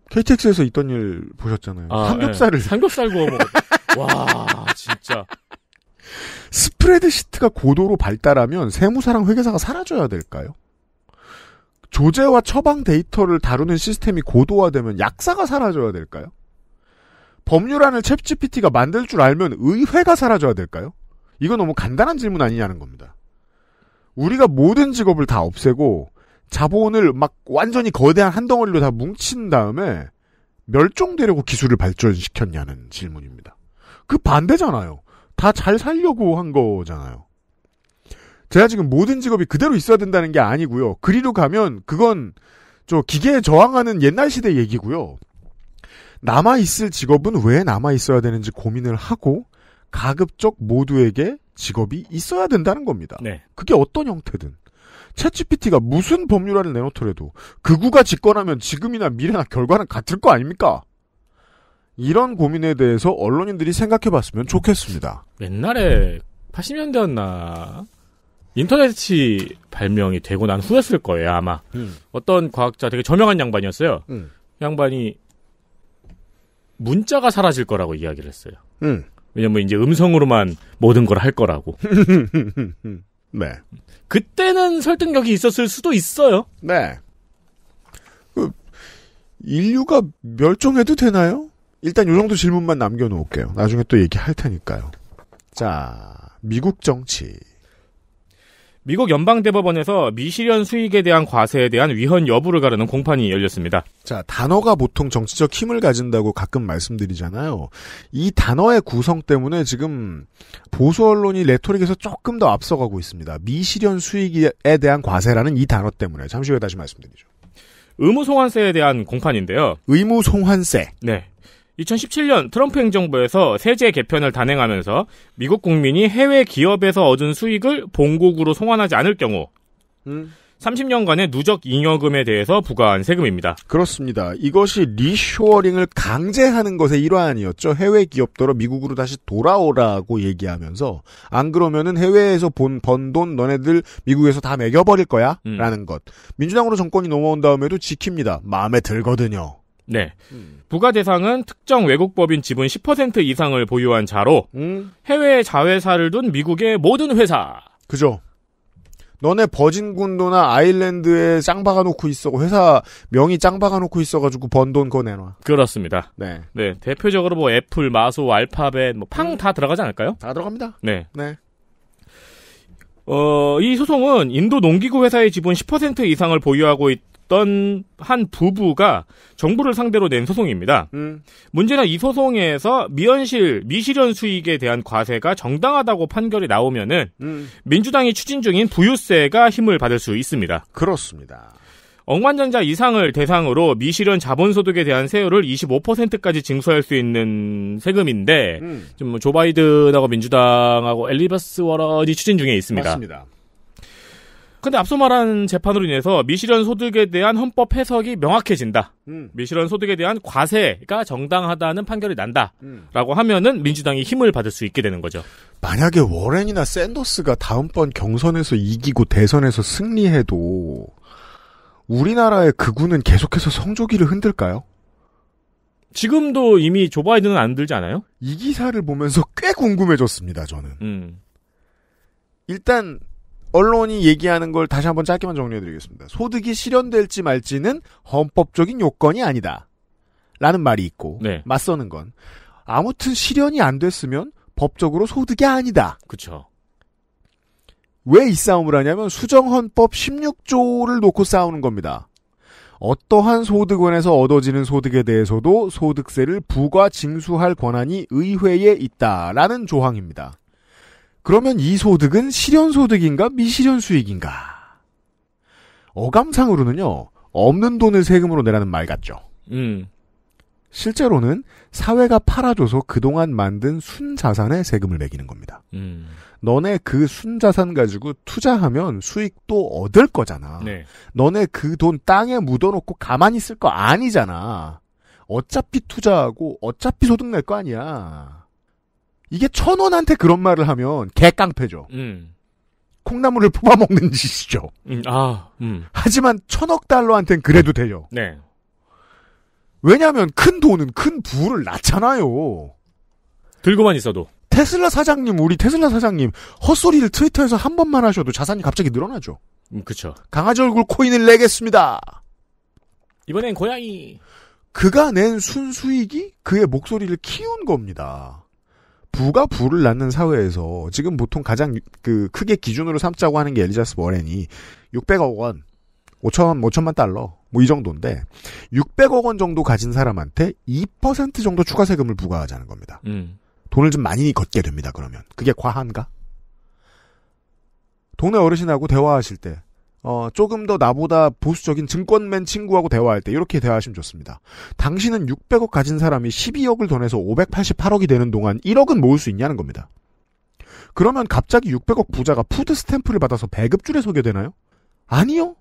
KTX에서 있던 일 보셨잖아요. 아, 삼겹살을 네. 삼겹살 구워 먹어. 와 진짜. 스프레드 시트가 고도로 발달하면 세무사랑 회계사가 사라져야 될까요? 조제와 처방 데이터를 다루는 시스템이 고도화되면 약사가 사라져야 될까요? 법률안을 챗GPT가 만들 줄 알면 의회가 사라져야 될까요? 이거 너무 간단한 질문 아니냐는 겁니다. 우리가 모든 직업을 다 없애고 자본을 막 완전히 거대한 한 덩어리로 다 뭉친 다음에 멸종되려고 기술을 발전시켰냐는 질문입니다. 그 반대잖아요. 다 잘 살려고 한 거잖아요. 제가 지금 모든 직업이 그대로 있어야 된다는 게 아니고요. 그리로 가면 그건 저 기계에 저항하는 옛날 시대 얘기고요. 남아 있을 직업은 왜 남아 있어야 되는지 고민을 하고 가급적 모두에게 직업이 있어야 된다는 겁니다. 네. 그게 어떤 형태든. 챗GPT가 무슨 법률화를 내놓더라도 그구가 집권하면 지금이나 미래나 결과는 같을 거 아닙니까? 이런 고민에 대해서 언론인들이 생각해 봤으면 좋겠습니다. 옛날에 80년대였나 인터넷이 발명이 되고 난 후였을 거예요 아마 음. 어떤 과학자 되게 저명한 양반이었어요 음. 양반이 문자가 사라질 거라고 이야기를 했어요 음. 왜냐면 이제 음성으로만 모든 걸 할 거라고 네 그때는 설득력이 있었을 수도 있어요 네 그, 인류가 멸종해도 되나요? 일단 요 정도 질문만 남겨놓을게요 나중에 또 얘기할 테니까요 자 미국 정치 미국 연방대법원에서 미실현 수익에 대한 과세에 대한 위헌 여부를 가르는 공판이 열렸습니다. 자, 단어가 보통 정치적 힘을 가진다고 가끔 말씀드리잖아요. 이 단어의 구성 때문에 지금 보수 언론이 레토릭에서 조금 더 앞서가고 있습니다. 미실현 수익에 대한 과세라는 이 단어 때문에. 잠시 후에 다시 말씀드리죠. 의무송환세에 대한 공판인데요. 의무송환세. 네. 2017년 트럼프 행정부에서 세제 개편을 단행하면서 미국 국민이 해외 기업에서 얻은 수익을 본국으로 송환하지 않을 경우 음. 30년간의 누적 잉여금에 대해서 부과한 세금입니다. 그렇습니다. 이것이 리쇼어링을 강제하는 것의 일환이었죠. 해외 기업들로 미국으로 다시 돌아오라고 얘기하면서 안 그러면은 해외에서 번 돈 너네들 미국에서 다 매겨버릴 거야라는 음. 것. 민주당으로 정권이 넘어온 다음에도 지킵니다. 마음에 들거든요. 네. 음. 부가 대상은 특정 외국법인 지분 10% 이상을 보유한 자로 음. 해외 자회사를 둔 미국의 모든 회사. 그죠. 너네 버진군도나 아일랜드에 짱 박아놓고 있어. 회사 명의 짱 박아놓고 있어가지고 번 돈 거 내놔. 그렇습니다. 네. 네. 대표적으로 뭐 애플, 마소, 알파벳, 뭐 팡다 음. 들어가지 않을까요? 다 들어갑니다. 네. 네. 어, 이 소송은 인도 농기구 회사의 지분 10% 이상을 보유하고 있, 있던 한 부부가 정부를 상대로 낸 소송입니다. 음. 문제는 이 소송에서 미연실 미실현 수익에 대한 과세가 정당하다고 판결이 나오면은 음. 민주당이 추진 중인 부유세가 힘을 받을 수 있습니다. 그렇습니다. 억만전자 이상을 대상으로 미실현 자본소득에 대한 세율을 25%까지 징수할 수 있는 세금인데 음. 좀조 바이든하고 민주당하고 엘리버스 워런이 추진 중에 있습니다. 맞습니다. 근데 앞서 말한 재판으로 인해서 미실현 소득에 대한 헌법 해석이 명확해진다. 음. 미실현 소득에 대한 과세가 정당하다는 판결이 난다. 라고 음. 하면은 민주당이 힘을 받을 수 있게 되는 거죠. 만약에 워렌이나 샌더스가 다음번 경선에서 이기고 대선에서 승리해도 우리나라의 그우는 계속해서 성조기를 흔들까요? 지금도 이미 조 바이든은 안 들지 않아요? 이 기사를 보면서 꽤 궁금해졌습니다, 저는. 음. 일단 언론이 얘기하는 걸 다시 한 번 짧게만 정리해드리겠습니다. 소득이 실현될지 말지는 헌법적인 요건이 아니다. 라는 말이 있고 네. 맞서는 건 아무튼 실현이 안 됐으면 법적으로 소득이 아니다. 그쵸왜 이 싸움을 하냐면 수정헌법 16조를 놓고 싸우는 겁니다. 어떠한 소득원에서 얻어지는 소득에 대해서도 소득세를 부과 징수할 권한이 의회에 있다라는 조항입니다. 그러면 이 소득은 실현 소득인가 미실현 수익인가? 어감상으로는요. 없는 돈을 세금으로 내라는 말 같죠. 음. 실제로는 사회가 팔아줘서 그동안 만든 순자산에 세금을 매기는 겁니다. 음. 너네 그 순자산 가지고 투자하면 수익도 얻을 거잖아. 네. 너네 그 돈 땅에 묻어놓고 가만히 있을 거 아니잖아. 어차피 투자하고 어차피 소득 낼 거 아니야. 이게 천원한테 그런 말을 하면 개깡패죠. 음. 콩나물을 뽑아먹는 짓이죠. 음, 아, 음. 하지만 천억 달러한텐 그래도 네. 돼요. 네. 왜냐하면 큰 돈은 큰 부를 낳잖아요. 들고만 있어도. 테슬라 사장님, 우리 테슬라 사장님 헛소리를 트위터에서 한 번만 하셔도 자산이 갑자기 늘어나죠. 음, 그렇죠. 강아지 얼굴 코인을 내겠습니다. 이번엔 고양이. 그가 낸 순수익이 그의 목소리를 키운 겁니다. 부가 부를 낳는 사회에서 지금 보통 가장 그 크게 기준으로 삼자고 하는 게 엘리자스 워렌이 600억 원, 5천 5천만 달러 뭐 이 정도인데 600억 원 정도 가진 사람한테 2% 정도 추가 세금을 부과하자는 겁니다. 음. 돈을 좀 많이 걷게 됩니다. 그러면 그게 과한가? 동네 어르신하고 대화하실 때 어, 조금 더 나보다 보수적인 증권맨 친구하고 대화할 때 이렇게 대화하시면 좋습니다. 당신은 600억 가진 사람이 12억을 더 내서 588억이 되는 동안 1억은 모을 수 있냐는 겁니다. 그러면 갑자기 600억 부자가 푸드 스탬프를 받아서 배급줄에 서게 되나요? 아니요.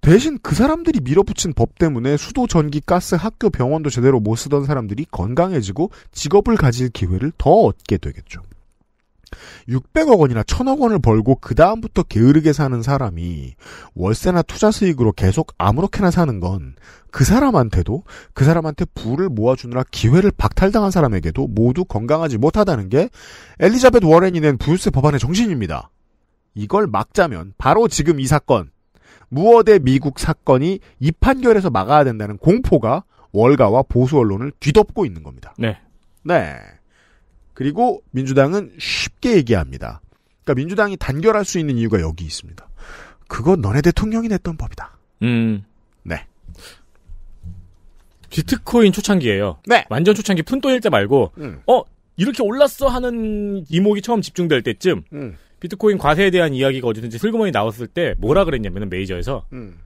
대신 그 사람들이 밀어붙인 법 때문에 수도, 전기, 가스, 학교, 병원도 제대로 못 쓰던 사람들이 건강해지고 직업을 가질 기회를 더 얻게 되겠죠. 600억 원이나 1000억 원을 벌고 그 다음부터 게으르게 사는 사람이 월세나 투자 수익으로 계속 아무렇게나 사는 건 그 사람한테도 그 사람한테 부를 모아주느라 기회를 박탈당한 사람에게도 모두 건강하지 못하다는 게 엘리자벳 워렌이 낸 부유세 법안의 정신입니다. 이걸 막자면 바로 지금 이 사건 무어대 미국 사건이 이 판결에서 막아야 된다는 공포가 월가와 보수 언론을 뒤덮고 있는 겁니다. 네. 네. 그리고 민주당은 쉽게 얘기합니다. 그러니까 민주당이 단결할 수 있는 이유가 여기 있습니다. 그건 너네 대통령이 냈던 법이다. 음. 네. 비트코인 초창기예요. 네. 완전 초창기 푼돈일 때 말고 음. 어 이렇게 올랐어 하는 이목이 처음 집중될 때쯤 음. 비트코인 과세에 대한 이야기가 어디든지 슬그머니 나왔을 때 뭐라 그랬냐면은 메이저에서 음.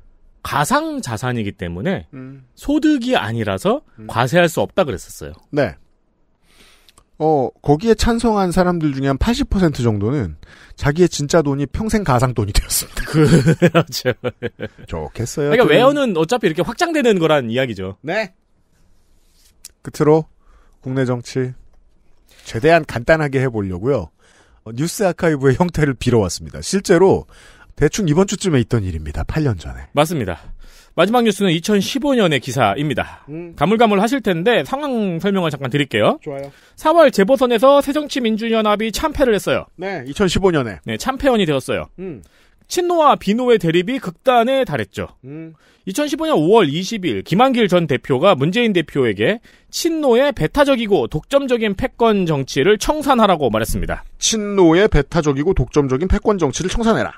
가상 자산이기 때문에 음. 소득이 아니라서 음. 과세할 수 없다 그랬었어요. 네. 어, 거기에 찬성한 사람들 중에 한 80% 정도는 자기의 진짜 돈이 평생 가상 돈이 되었습니다. 그, 그렇죠. 좋겠어요. 그러니까 외연은 어차피 이렇게 확장되는 거란 이야기죠. 네. 끝으로 국내 정치 최대한 간단하게 해보려고요. 어, 뉴스 아카이브의 형태를 빌어왔습니다. 실제로 대충 이번 주쯤에 있던 일입니다. 8년 전에. 맞습니다. 마지막 뉴스는 2015년의 기사입니다. 음. 가물가물 하실 텐데 상황 설명을 잠깐 드릴게요. 좋아요. 4월 재보선에서 새정치민주연합이 참패를 했어요. 네, 2015년에. 네, 참패원이 되었어요. 음. 친노와 비노의 대립이 극단에 달했죠. 음. 2015년 5월 20일 김한길 전 대표가 문재인 대표에게 친노의 배타적이고 독점적인 패권 정치를 청산하라고 말했습니다. 친노의 배타적이고 독점적인 패권 정치를 청산해라.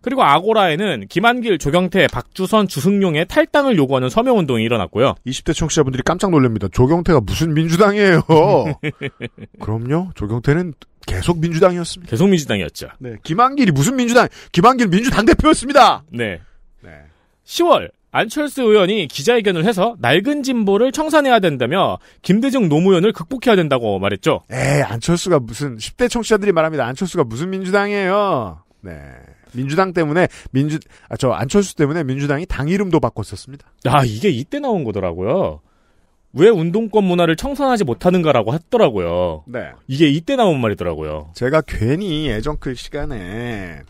그리고 아고라에는 김한길, 조경태, 박주선, 주승용의 탈당을 요구하는 서명운동이 일어났고요. 20대 청취자분들이 깜짝 놀랍니다. 조경태가 무슨 민주당이에요. 그럼요. 조경태는 계속 민주당이었습니다. 계속 민주당이었죠. 네. 김한길이 무슨 민주당, 김한길 민주당 대표였습니다. 네. 네. 10월 안철수 의원이 기자회견을 해서 낡은 진보를 청산해야 된다며 김대중 노무현을 극복해야 된다고 말했죠. 에 안철수가 무슨 10대 청취자들이 말합니다. 안철수가 무슨 민주당이에요. 네. 민주당 때문에 민주 아, 저 안철수 때문에 민주당이 당 이름도 바꿨었습니다. 아 이게 이때 나온 거더라고요. 왜 운동권 문화를 청산하지 못하는가라고 했더라고요. 네. 이게 이때 나온 말이더라고요. 제가 괜히 애정클 시간에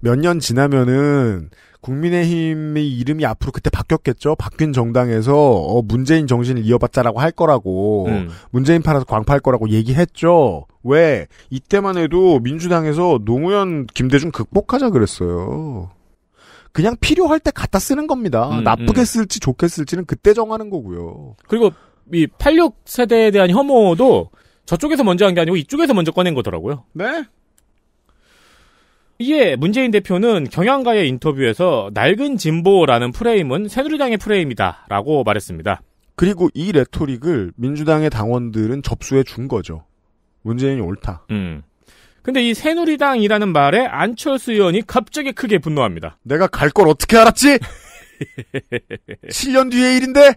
몇 년 지나면은 국민의힘의 이름이 앞으로 그때 바뀌었겠죠. 바뀐 정당에서 어, 문재인 정신을 이어받자라고할 거라고 음. 문재인 팔아서 광파할 거라고 얘기했죠. 왜 이때만 해도 민주당에서 노무현 김대중 극복하자 그랬어요. 그냥 필요할 때 갖다 쓰는 겁니다. 음, 나쁘게 음. 쓸지 좋게 쓸지는 그때 정하는 거고요. 그리고 이86 세대에 대한 혐오도 저쪽에서 먼저 한 게 아니고 이쪽에서 먼저 꺼낸 거더라고요. 네. 이에 문재인 대표는 경향가의 인터뷰에서 낡은 진보라는 프레임은 새누리당의 프레임이다 라고 말했습니다. 그리고 이 레토릭을 민주당의 당원들은 접수해 준 거죠. 문재인이 옳다. 음. 근데 이 새누리당이라는 말에 안철수 의원이 갑자기 크게 분노합니다. 내가 갈 걸 어떻게 알았지? 7년 뒤의 일인데?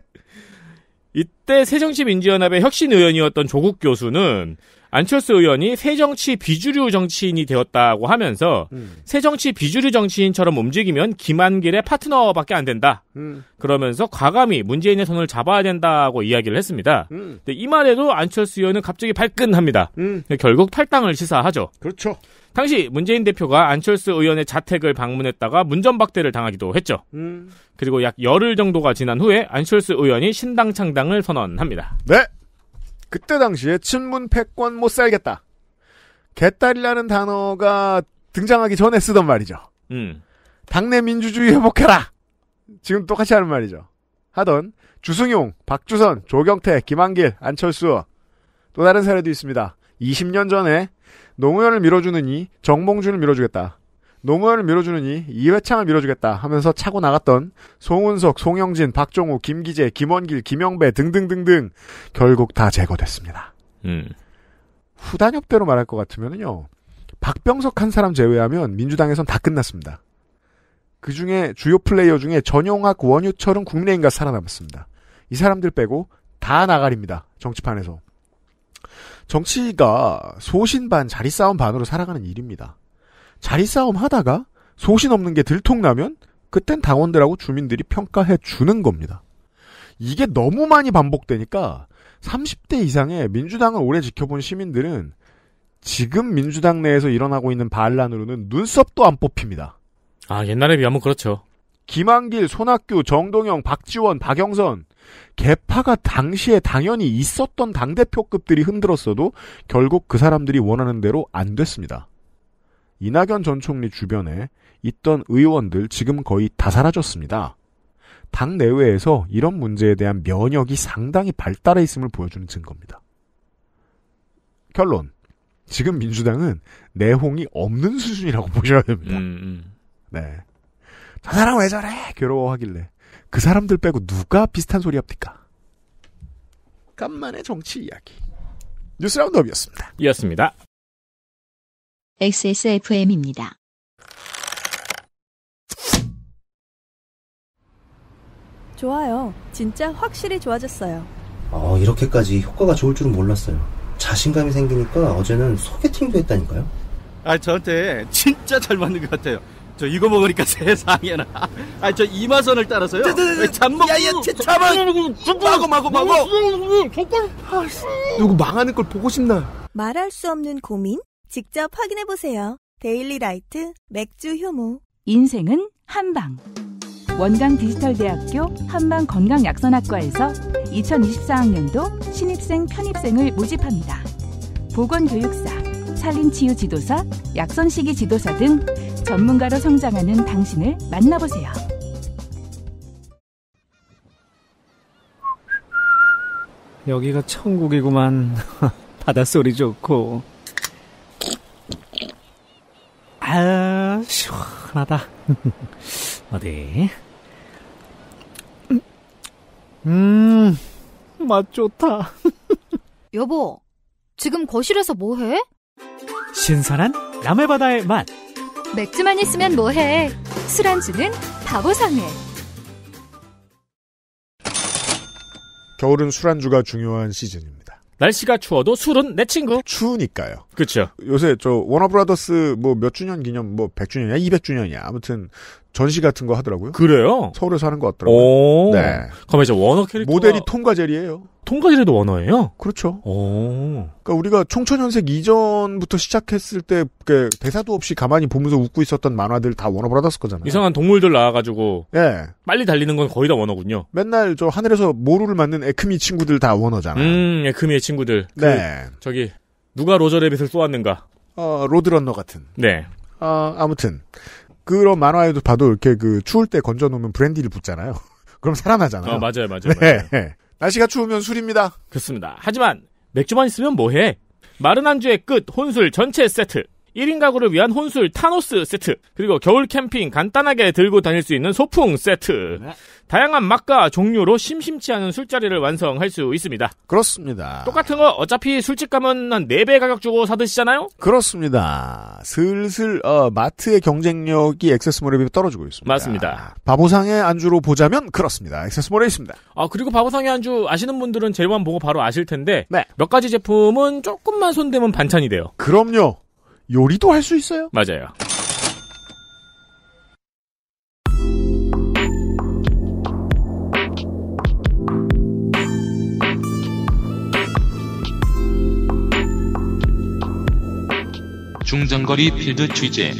이때 새정치민주연합의 혁신 의원이었던 조국 교수는 안철수 의원이 새정치 비주류 정치인이 되었다고 하면서 음. 새정치 비주류 정치인처럼 움직이면 김한길의 파트너밖에 안 된다. 음. 그러면서 과감히 문재인의 손을 잡아야 된다고 이야기를 했습니다. 음. 근데 이 말에도 안철수 의원은 갑자기 발끈합니다. 음. 결국 탈당을 시사하죠. 그렇죠. 당시 문재인 대표가 안철수 의원의 자택을 방문했다가 문전박대를 당하기도 했죠. 음. 그리고 약 열흘 정도가 지난 후에 안철수 의원이 신당 창당을 선언합니다. 네. 그때 당시에 친문 패권 못 살겠다. 개딸이라는 단어가 등장하기 전에 쓰던 말이죠. 음. 당내 민주주의 회복해라. 지금 똑같이 하는 말이죠. 하던 주승용, 박주선, 조경태, 김한길, 안철수 또 다른 사례도 있습니다. 20년 전에 노무현을 밀어주느니 정봉준을 밀어주겠다. 노무현을 밀어주느니 이회창을 밀어주겠다 하면서 차고 나갔던 송은석, 송영진, 박종우, 김기재, 김원길, 김영배 등등등등 결국 다 제거됐습니다. 음. 후단협대로 말할 것 같으면요. 박병석 한 사람 제외하면 민주당에선 다 끝났습니다. 그 중에 주요 플레이어 중에 전용학, 원유철은 국민의힘과 살아남았습니다. 이 사람들 빼고 다 나가립니다. 정치판에서. 정치가 소신반 자리싸움 반으로 살아가는 일입니다. 자리싸움 하다가 소신 없는 게 들통나면 그땐 당원들하고 주민들이 평가해 주는 겁니다. 이게 너무 많이 반복되니까 30대 이상의 민주당을 오래 지켜본 시민들은 지금 민주당 내에서 일어나고 있는 반란으로는 눈썹도 안 뽑힙니다. 아, 옛날에 비하면 그렇죠. 김한길, 손학규, 정동영, 박지원, 박영선 개파가 당시에 당연히 있었던 당대표급들이 흔들었어도 결국 그 사람들이 원하는 대로 안 됐습니다. 이낙연 전 총리 주변에 있던 의원들 지금 거의 다 사라졌습니다. 당 내외에서 이런 문제에 대한 면역이 상당히 발달해 있음을 보여주는 증거입니다. 결론. 지금 민주당은 내홍이 없는 수준이라고 보셔야 됩니다. 음, 음. 네. 저 사람 왜 저래? 괴로워하길래. 그 사람들 빼고 누가 비슷한 소리 합니까? 간만의 정치 이야기. 뉴스 라운드업이었습니다. 이었습니다. XSFM입니다. 좋아요. 진짜 확실히 좋아졌어요. 어, 이렇게까지 효과가 좋을 줄은 몰랐어요. 자신감이 생기니까 어제는 소개팅도 했다니까요. 아, 저한테 진짜 잘 맞는 것 같아요. 저 이거 먹으니까 세상에나. 아, 저 이마선을 따라서요. 잠먹. 야야, 잠은 마고 마고 마고. 누구 망하는 걸 보고 싶나? 말할 수 없는 고민 직접 확인해 보세요. 데일리 라이트 맥주 효모. 인생은 한방. 원광 디지털대학교 한방 건강약선학과에서 2024학년도 신입생 편입생을 모집합니다. 보건교육사 살림치유 지도사, 약선시기 지도사 등 전문가로 성장하는 당신을 만나보세요. 여기가 천국이구만. 바닷소리 좋고. 아, 시원하다. 어디? 음, 맛 좋다. 여보, 지금 거실에서 뭐 해? 신선한 남해바다의 맛 맥주만 있으면 뭐해 술안주는 바보상회 겨울은 술안주가 중요한 시즌입니다 날씨가 추워도 술은 내 친구 추우니까요 그렇죠 요새 저 워너브라더스 뭐 몇 주년 기념 뭐 100주년이야 200주년이야 아무튼 전시 같은 거 하더라고요 그래요? 서울에서 하는 것 같더라고요 오~ 네. 그럼 이제 워너 캐릭터 모델이 통과 제리에요 통과지라도 원어예요? 그렇죠. 오. 그러니까 우리가 총천연색 이전부터 시작했을 때 그 대사도 없이 가만히 보면서 웃고 있었던 만화들 다 원어 받았을 거잖아요. 이상한 동물들 나와가지고 예. 빨리 달리는 건 거의 다 원어군요. 맨날 저 하늘에서 모루를 맞는 에크미 친구들 다 원어잖아요. 음, 에크미의 친구들. 그 네. 그 저기 누가 로저레빗을 쏘았는가? 어, 로드런너 같은. 네. 어, 아무튼 그런 만화에도 봐도 이렇게 그 추울 때 건져놓으면 브랜디를 붓잖아요. 그럼 살아나잖아요. 어, 맞아요, 맞아요. 네. 맞아요. 날씨가 추우면 술입니다. 그렇습니다. 하지만 맥주만 있으면 뭐해? 마른 안주의 끝 혼술 전체 세트. 1인 가구를 위한 혼술 타노스 세트. 그리고 겨울 캠핑 간단하게 들고 다닐 수 있는 소풍 세트. 네. 다양한 맛과 종류로 심심치 않은 술자리를 완성할 수 있습니다. 그렇습니다. 똑같은 거 어차피 술집 가면 한 4배 가격 주고 사드시잖아요? 그렇습니다. 슬슬 어, 마트의 경쟁력이 액세스몰에 비해 떨어지고 있습니다. 맞습니다. 바보상의 안주로 보자면 그렇습니다. 액세스몰에 있습니다. 아 그리고 바보상의 안주 아시는 분들은 재료만 보고 바로 아실 텐데 네. 몇 가지 제품은 조금만 손대면 반찬이 돼요. 그럼요. 요리도 할 수 있어요. 맞아요. 중장거리 필드 취재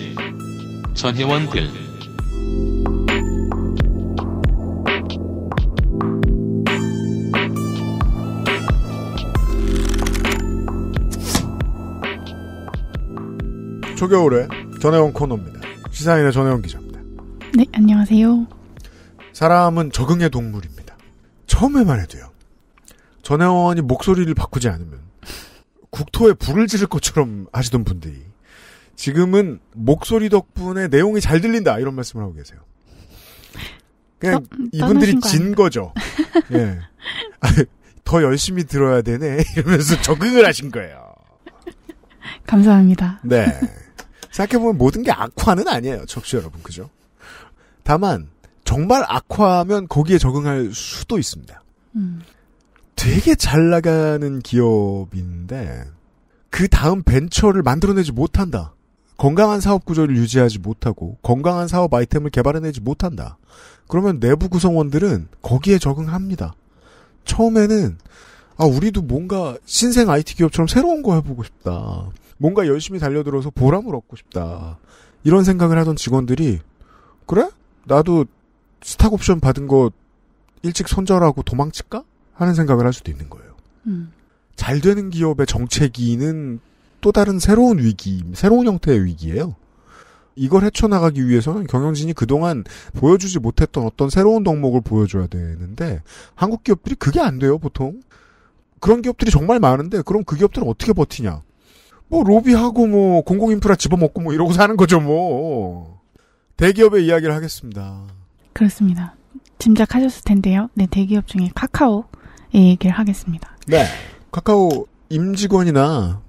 전혜원 글 초겨울에 전혜원 코너입니다. 시사인의 전혜원 기자입니다. 네, 안녕하세요. 사람은 적응의 동물입니다. 처음에만 해도요. 전혜원이 목소리를 바꾸지 않으면 국토에 불을 지를 것처럼 하시던 분들이 지금은 목소리 덕분에 내용이 잘 들린다 이런 말씀을 하고 계세요. 그냥 떠, 이분들이 진 거죠. 예. 아, 더 열심히 들어야 되네 이러면서 적응을 하신 거예요. 감사합니다. 네. 생각해보면 모든 게 악화는 아니에요. 청취 여러분 그죠? 다만 정말 악화하면 거기에 적응할 수도 있습니다. 음. 되게 잘 나가는 기업인데 그 다음 벤처를 만들어내지 못한다. 건강한 사업 구조를 유지하지 못하고 건강한 사업 아이템을 개발해내지 못한다. 그러면 내부 구성원들은 거기에 적응합니다. 처음에는 아 우리도 뭔가 신생 IT 기업처럼 새로운 거 해보고 싶다. 뭔가 열심히 달려들어서 보람을 얻고 싶다. 이런 생각을 하던 직원들이 그래? 나도 스탁 옵션 받은 거 일찍 손절하고 도망칠까? 하는 생각을 할 수도 있는 거예요. 음. 잘 되는 기업의 정체기는 또 다른 새로운 위기, 새로운 형태의 위기예요. 이걸 헤쳐나가기 위해서는 경영진이 그동안 보여주지 못했던 어떤 새로운 덕목을 보여줘야 되는데 한국 기업들이 그게 안 돼요 보통 그런 기업들이 정말 많은데 그럼 그 기업들은 어떻게 버티냐 뭐 로비하고 뭐 공공인프라 집어먹고 뭐 이러고 사는 거죠 뭐 대기업의 이야기를 하겠습니다 그렇습니다 짐작하셨을 텐데요 네 대기업 중에 카카오 얘기를 하겠습니다 네 카카오 임직원이나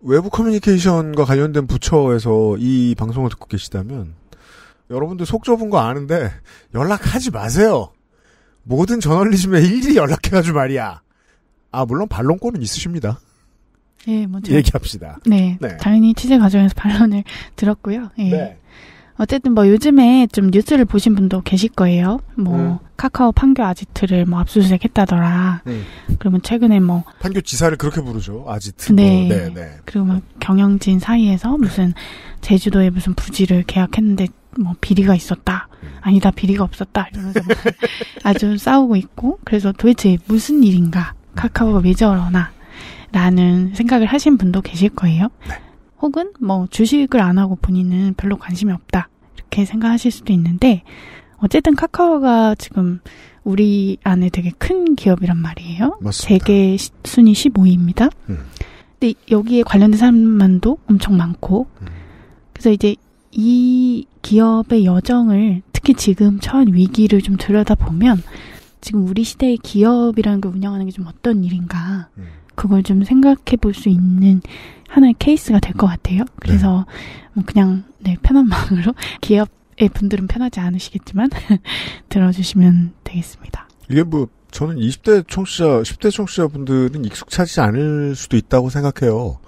외부 커뮤니케이션과 관련된 부처에서 이 방송을 듣고 계시다면 여러분들 속 좁은 거 아는데 연락하지 마세요. 모든 저널리즘에 일일이 연락해가지고 말이야. 아 물론 반론권은 있으십니다. 예, 먼저 뭐 얘기합시다. 네, 네. 당연히 취재 과정에서 반론을 들었고요. 예. 네. 어쨌든 뭐 요즘에 좀 뉴스를 보신 분도 계실 거예요. 뭐 음. 카카오 판교 아지트를 뭐 압수수색 했다더라. 네. 그러면 최근에 뭐 판교 지사를 그렇게 부르죠. 아지트. 네. 뭐. 네, 네. 그리고 막 뭐 경영진 사이에서 네. 무슨 제주도에 무슨 부지를 계약했는데 뭐 비리가 있었다. 음. 아니다. 비리가 없었다. 이러면서 아주 싸우고 있고 그래서 도대체 무슨 일인가? 카카오가 왜 저러나? 라는 생각을 하신 분도 계실 거예요. 네. 혹은 뭐 주식을 안 하고 본인은 별로 관심이 없다. 이렇게 생각하실 수도 있는데, 어쨌든 카카오가 지금 우리 안에 되게 큰 기업이란 말이에요. 맞습니다. 세계 순위 15위입니다. 음. 근데 여기에 관련된 사람만도 엄청 많고, 음. 그래서 이제 이 기업의 여정을 특히 지금 처한 위기를 좀 들여다보면 지금 우리 시대의 기업이라는 걸 운영하는 게 좀 어떤 일인가, 음. 그걸 좀 생각해 볼 수 있는 하나의 케이스가 될 것 같아요. 네. 그래서 네. 그냥 네, 편한 마음으로 기업의 분들은 편하지 않으시겠지만 들어주시면 되겠습니다. 이게 뭐 저는 20대 청취자, 10대 청취자분들은 익숙하지 않을 수도 있다고 생각해요.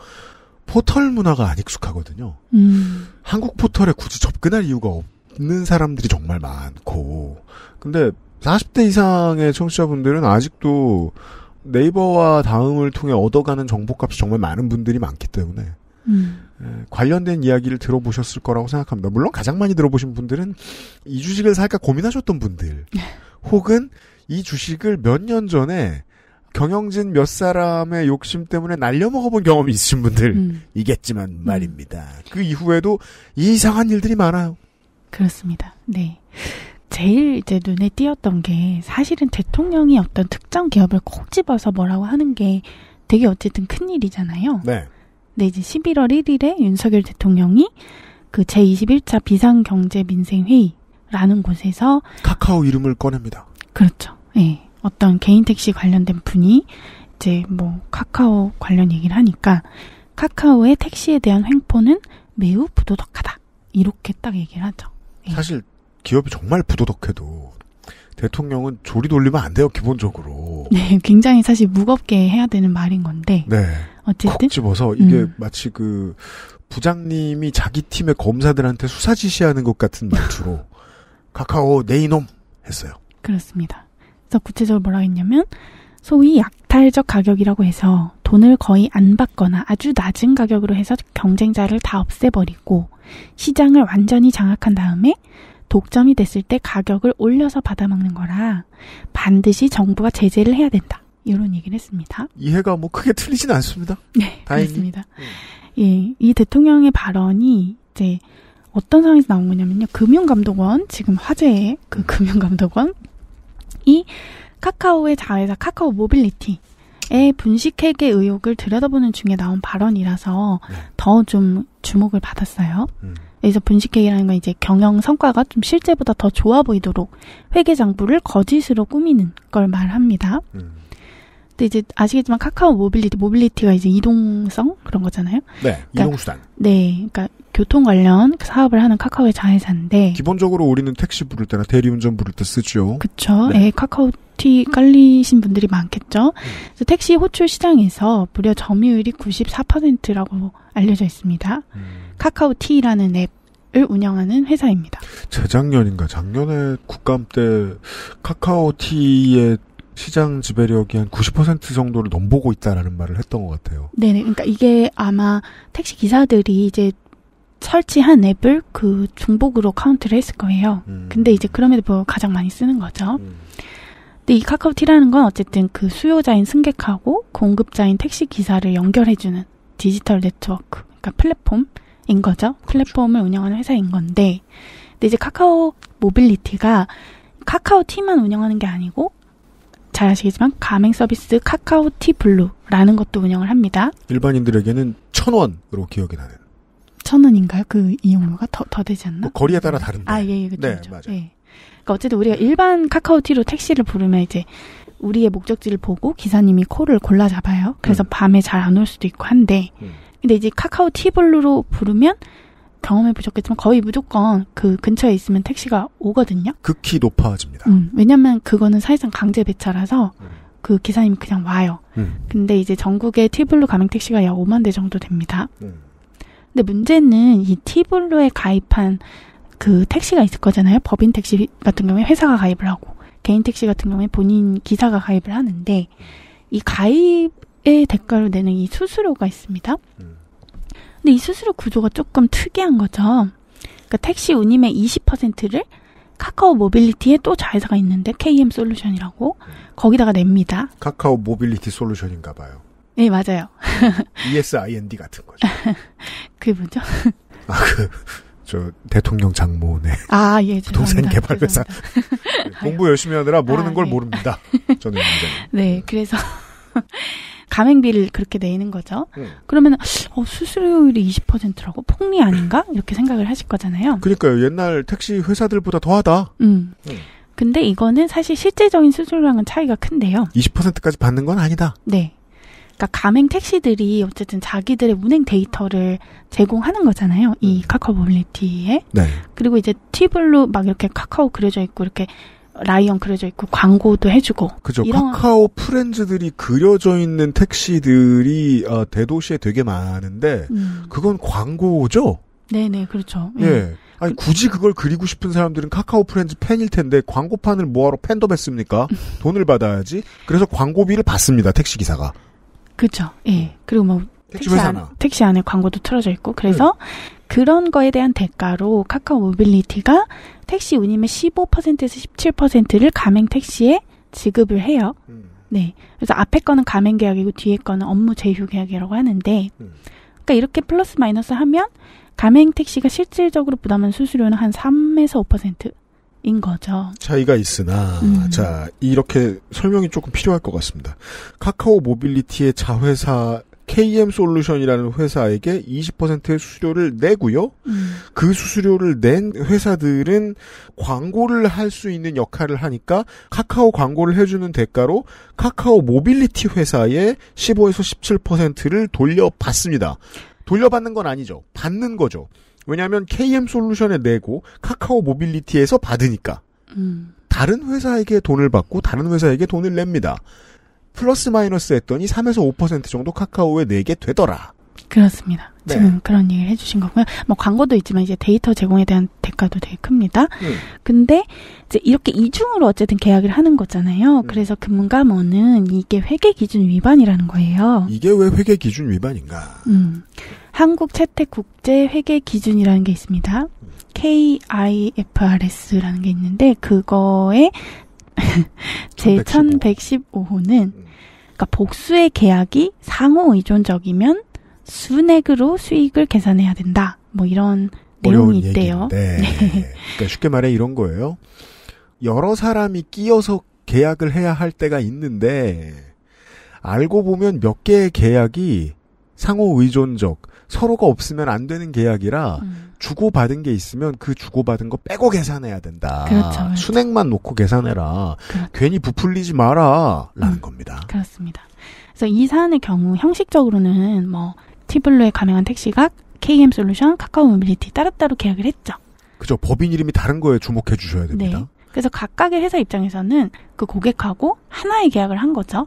포털 문화가 안 익숙하거든요. 음. 한국 포털에 굳이 접근할 이유가 없는 사람들이 정말 많고, 근데 40대 이상의 청취자분들은 아직도 네이버와 다음을 통해 얻어가는 정보값이 정말 많은 분들이 많기 때문에 음. 예, 관련된 이야기를 들어보셨을 거라고 생각합니다. 물론 가장 많이 들어보신 분들은 이 주식을 살까 고민하셨던 분들, 혹은 이 주식을 몇 년 전에 경영진 몇 사람의 욕심 때문에 날려먹어본 경험이 있으신 분들이겠지만 음. 음. 말입니다. 그 이후에도 이상한 일들이 많아요. 그렇습니다. 네. 제일 이제 눈에 띄었던 게 사실은 대통령이 어떤 특정 기업을 콕 집어서 뭐라고 하는 게 되게 어쨌든 큰 일이잖아요. 네. 근데 이제 11월 1일에 윤석열 대통령이 그 제21차 비상경제민생회의라는 곳에서 카카오 이름을 꺼냅니다. 그렇죠. 예. 네. 어떤 개인 택시 관련된 분이 이제 뭐 카카오 관련 얘기를 하니까 카카오의 택시에 대한 횡포는 매우 부도덕하다. 이렇게 딱 얘기를 하죠. 네. 사실 기업이 정말 부도덕해도 대통령은 조리 돌리면 안 돼요 기본적으로. 네, 굉장히 사실 무겁게 해야 되는 말인 건데. 네. 어쨌든 집어서 이게 음. 마치 그 부장님이 자기 팀의 검사들한테 수사 지시하는 것 같은 말투로 카카오 내 이놈 했어요. 그렇습니다. 그래서 구체적으로 뭐라 했냐면 소위 약탈적 가격이라고 해서 돈을 거의 안 받거나 아주 낮은 가격으로 해서 경쟁자를 다 없애버리고 시장을 완전히 장악한 다음에 독점이 됐을 때 가격을 올려서 받아먹는 거라 반드시 정부가 제재를 해야 된다. 이런 얘기를 했습니다. 이해가 뭐 크게 틀리진 않습니다. 네, 다행히. 니다 네. 예, 이 대통령의 발언이 이제 어떤 상황에서 나온 거냐면요. 금융감독원, 지금 화제의 그 음. 금융감독원이 카카오의 자회사 카카오 모빌리티 의 분식회계 의혹을 들여다보는 중에 나온 발언이라서 네. 더좀 주목을 받았어요. 음. 그래서 분식회계라는 건 이제 경영 성과가 좀 실제보다 더 좋아 보이도록 회계 장부를 거짓으로 꾸미는 걸 말합니다. 음. 근데 이제 아시겠지만 카카오 모빌리티, 모빌리티가 이제 이동성 그런 거잖아요. 네, 그러니까, 이동수단. 네, 그러니까 교통 관련 그 사업을 하는 카카오의 자회사인데 기본적으로 우리는 택시 부를 때나 대리운전 부를 때 쓰죠. 그렇죠. 네. 네, 카카오 티 깔리신 분들이 많겠죠. 음. 그래서 택시 호출 시장에서 무려 점유율이 94%라고 알려져 있습니다. 음. 카카오 티라는 앱. 을 운영하는 회사입니다. 재작년인가 작년에 국감 때 카카오티의 시장 지배력이 한 90% 정도를 넘보고 있다라는 말을 했던 것 같아요. 네, 네 그러니까 이게 아마 택시 기사들이 이제 설치한 앱을 그 중복으로 카운트를 했을 거예요. 음. 근데 이제 그럼에도 불구하고 가장 많이 쓰는 거죠. 음. 근데 이 카카오티라는 건 어쨌든 그 수요자인 승객하고 공급자인 택시 기사를 연결해주는 디지털 네트워크, 그러니까 플랫폼인 거죠. 그렇죠. 플랫폼을 운영하는 회사인 건데, 근데 이제 카카오 모빌리티가 카카오티만 운영하는 게 아니고 잘 아시겠지만 가맹 서비스 카카오티 블루라는 것도 운영을 합니다. 일반인들에게는 천 원으로 기억이 나는. 천 원인가요? 그 이용료가 더, 더 되지 않나? 뭐 거리에 따라 다른데. 아, 예, 예, 그렇죠. 네, 그렇죠. 맞아요. 예. 그러니까 어쨌든 우리가 일반 카카오티로 택시를 부르면 이제 우리의 목적지를 보고 기사님이 코를 골라 잡아요. 그래서 음. 밤에 잘 안 올 수도 있고 한데, 음. 근데 이제 카카오티 블루로 부르면 경험해 보셨겠지만 거의 무조건 그 근처에 있으면 택시가 오거든요. 극히 높아집니다. 음, 왜냐면 그거는 사실상 강제 배차라서 음. 그 기사님이 그냥 와요. 음. 근데 이제 전국에 티블루 가맹 택시가 약 5만 대 정도 됩니다. 음. 근데 문제는 이 티블루에 가입한 그 택시가 있을 거잖아요. 법인 택시 같은 경우에 회사가 가입을 하고 개인 택시 같은 경우에 본인 기사가 가입을 하는데 이 가입의 대가로 내는 이 수수료가 있습니다. 음. 근데 이 수수료 구조가 조금 특이한 거죠. 그러니까 택시 운임의 20%를 카카오 모빌리티에 또 자회사가 있는데 KM 솔루션이라고 음. 거기다가 냅니다. 카카오 모빌리티 솔루션인가 봐요. 네, 맞아요. ESIND 같은 거죠. 그게 뭐죠? 아, 그, 저, 대통령 장모네. 아, 예, 부동산 개발회사. 공부 열심히 하느라 모르는 아, 걸 네. 모릅니다. 저는 굉장히. 네, 그래서. 가맹비를 그렇게 내는 거죠. 음. 그러면 어, 수수료율이 20%라고 폭리 아닌가 이렇게 생각을 하실 거잖아요. 그러니까요. 옛날 택시 회사들보다 더하다. 음. 음. 근데 이거는 사실 실제적인 수수료랑은 차이가 큰데요. 20%까지 받는 건 아니다. 네. 그러니까 가맹 택시들이 어쨌든 자기들의 운행 데이터를 제공하는 거잖아요. 이 음. 카카오 모빌리티에. 네. 그리고 이제 티블로막 이렇게 카카오 그려져 있고 이렇게 라이언 그려져 있고 광고도 해주고 그죠 이런... 카카오 프렌즈들이 그려져 있는 택시들이 어, 대도시에 되게 많은데 음. 그건 광고죠. 네네 그렇죠. 예. 예. 아니 굳이 그걸 그리고 싶은 사람들은 카카오 프렌즈 팬일 텐데 광고판을 뭐하러 팬덤 했습니까? 돈을 받아야지. 그래서 광고비를 받습니다 택시 기사가. 그렇죠. 예. 그리고 뭐 택시, 택시, 안, 택시 안에 광고도 틀어져 있고 그래서 네. 그런 거에 대한 대가로 카카오 모빌리티가 택시 운임의 15%에서 17%를 가맹 택시에 지급을 해요. 음. 네. 그래서 앞에 거는 가맹 계약이고 뒤에 거는 업무 제휴 계약이라고 하는데 음. 그러니까 이렇게 플러스 마이너스 하면 가맹 택시가 실질적으로 부담한 수수료는 한 3에서 5%. 인 거죠. 차이가 있으나 음. 자 이렇게 설명이 조금 필요할 것 같습니다. 카카오 모빌리티의 자회사 KM 솔루션이라는 회사에게 20%의 수수료를 내고요. 음. 그 수수료를 낸 회사들은 광고를 할 수 있는 역할을 하니까 카카오 광고를 해주는 대가로 카카오 모빌리티 회사에 15에서 17%를 돌려받습니다. 돌려받는 건 아니죠. 받는 거죠. 왜냐하면 KM 솔루션에 내고 카카오 모빌리티에서 받으니까. 음. 다른 회사에게 돈을 받고 다른 회사에게 돈을 냅니다. 플러스 마이너스 했더니 3에서 5% 정도 카카오에 내게 되더라. 그렇습니다. 네. 지금 그런 얘기를 해주신 거고요. 뭐 광고도 있지만 이제 데이터 제공에 대한 대가도 되게 큽니다. 음. 근데 이제 이렇게 이중으로 어쨌든 계약을 하는 거잖아요. 음. 그래서 금감원은 그 이게 회계 기준 위반이라는 거예요. 이게 왜 회계 기준 위반인가? 음. 한국 채택 국제 회계 기준이라는 게 있습니다. 음. KIFRS라는 게 있는데 그거에 제 1115호는 음. 그러니까 복수의 계약이 상호 의존적이면 순액으로 수익을 계산해야 된다. 뭐 이런 내용이 있대요. 네. 그러니까 쉽게 말해 이런 거예요. 여러 사람이 끼어서 계약을 해야 할 때가 있는데 알고 보면 몇 개의 계약이 상호 의존적, 서로가 없으면 안 되는 계약이라 음. 주고받은 게 있으면 그 주고받은 거 빼고 계산해야 된다. 그렇죠, 그렇죠. 순액만 놓고 계산해라. 그렇... 괜히 부풀리지 마라. 라는 음, 겁니다. 그렇습니다. 그래서 이 사안의 경우 형식적으로는 뭐 티블로에 가맹한 택시가 KM 솔루션, 카카오 모빌리티 따로따로 계약을 했죠. 그죠. 법인 이름이 다른 거에 주목해 주셔야 네. 됩니다. 네. 그래서 각각의 회사 입장에서는 그 고객하고 하나의 계약을 한 거죠.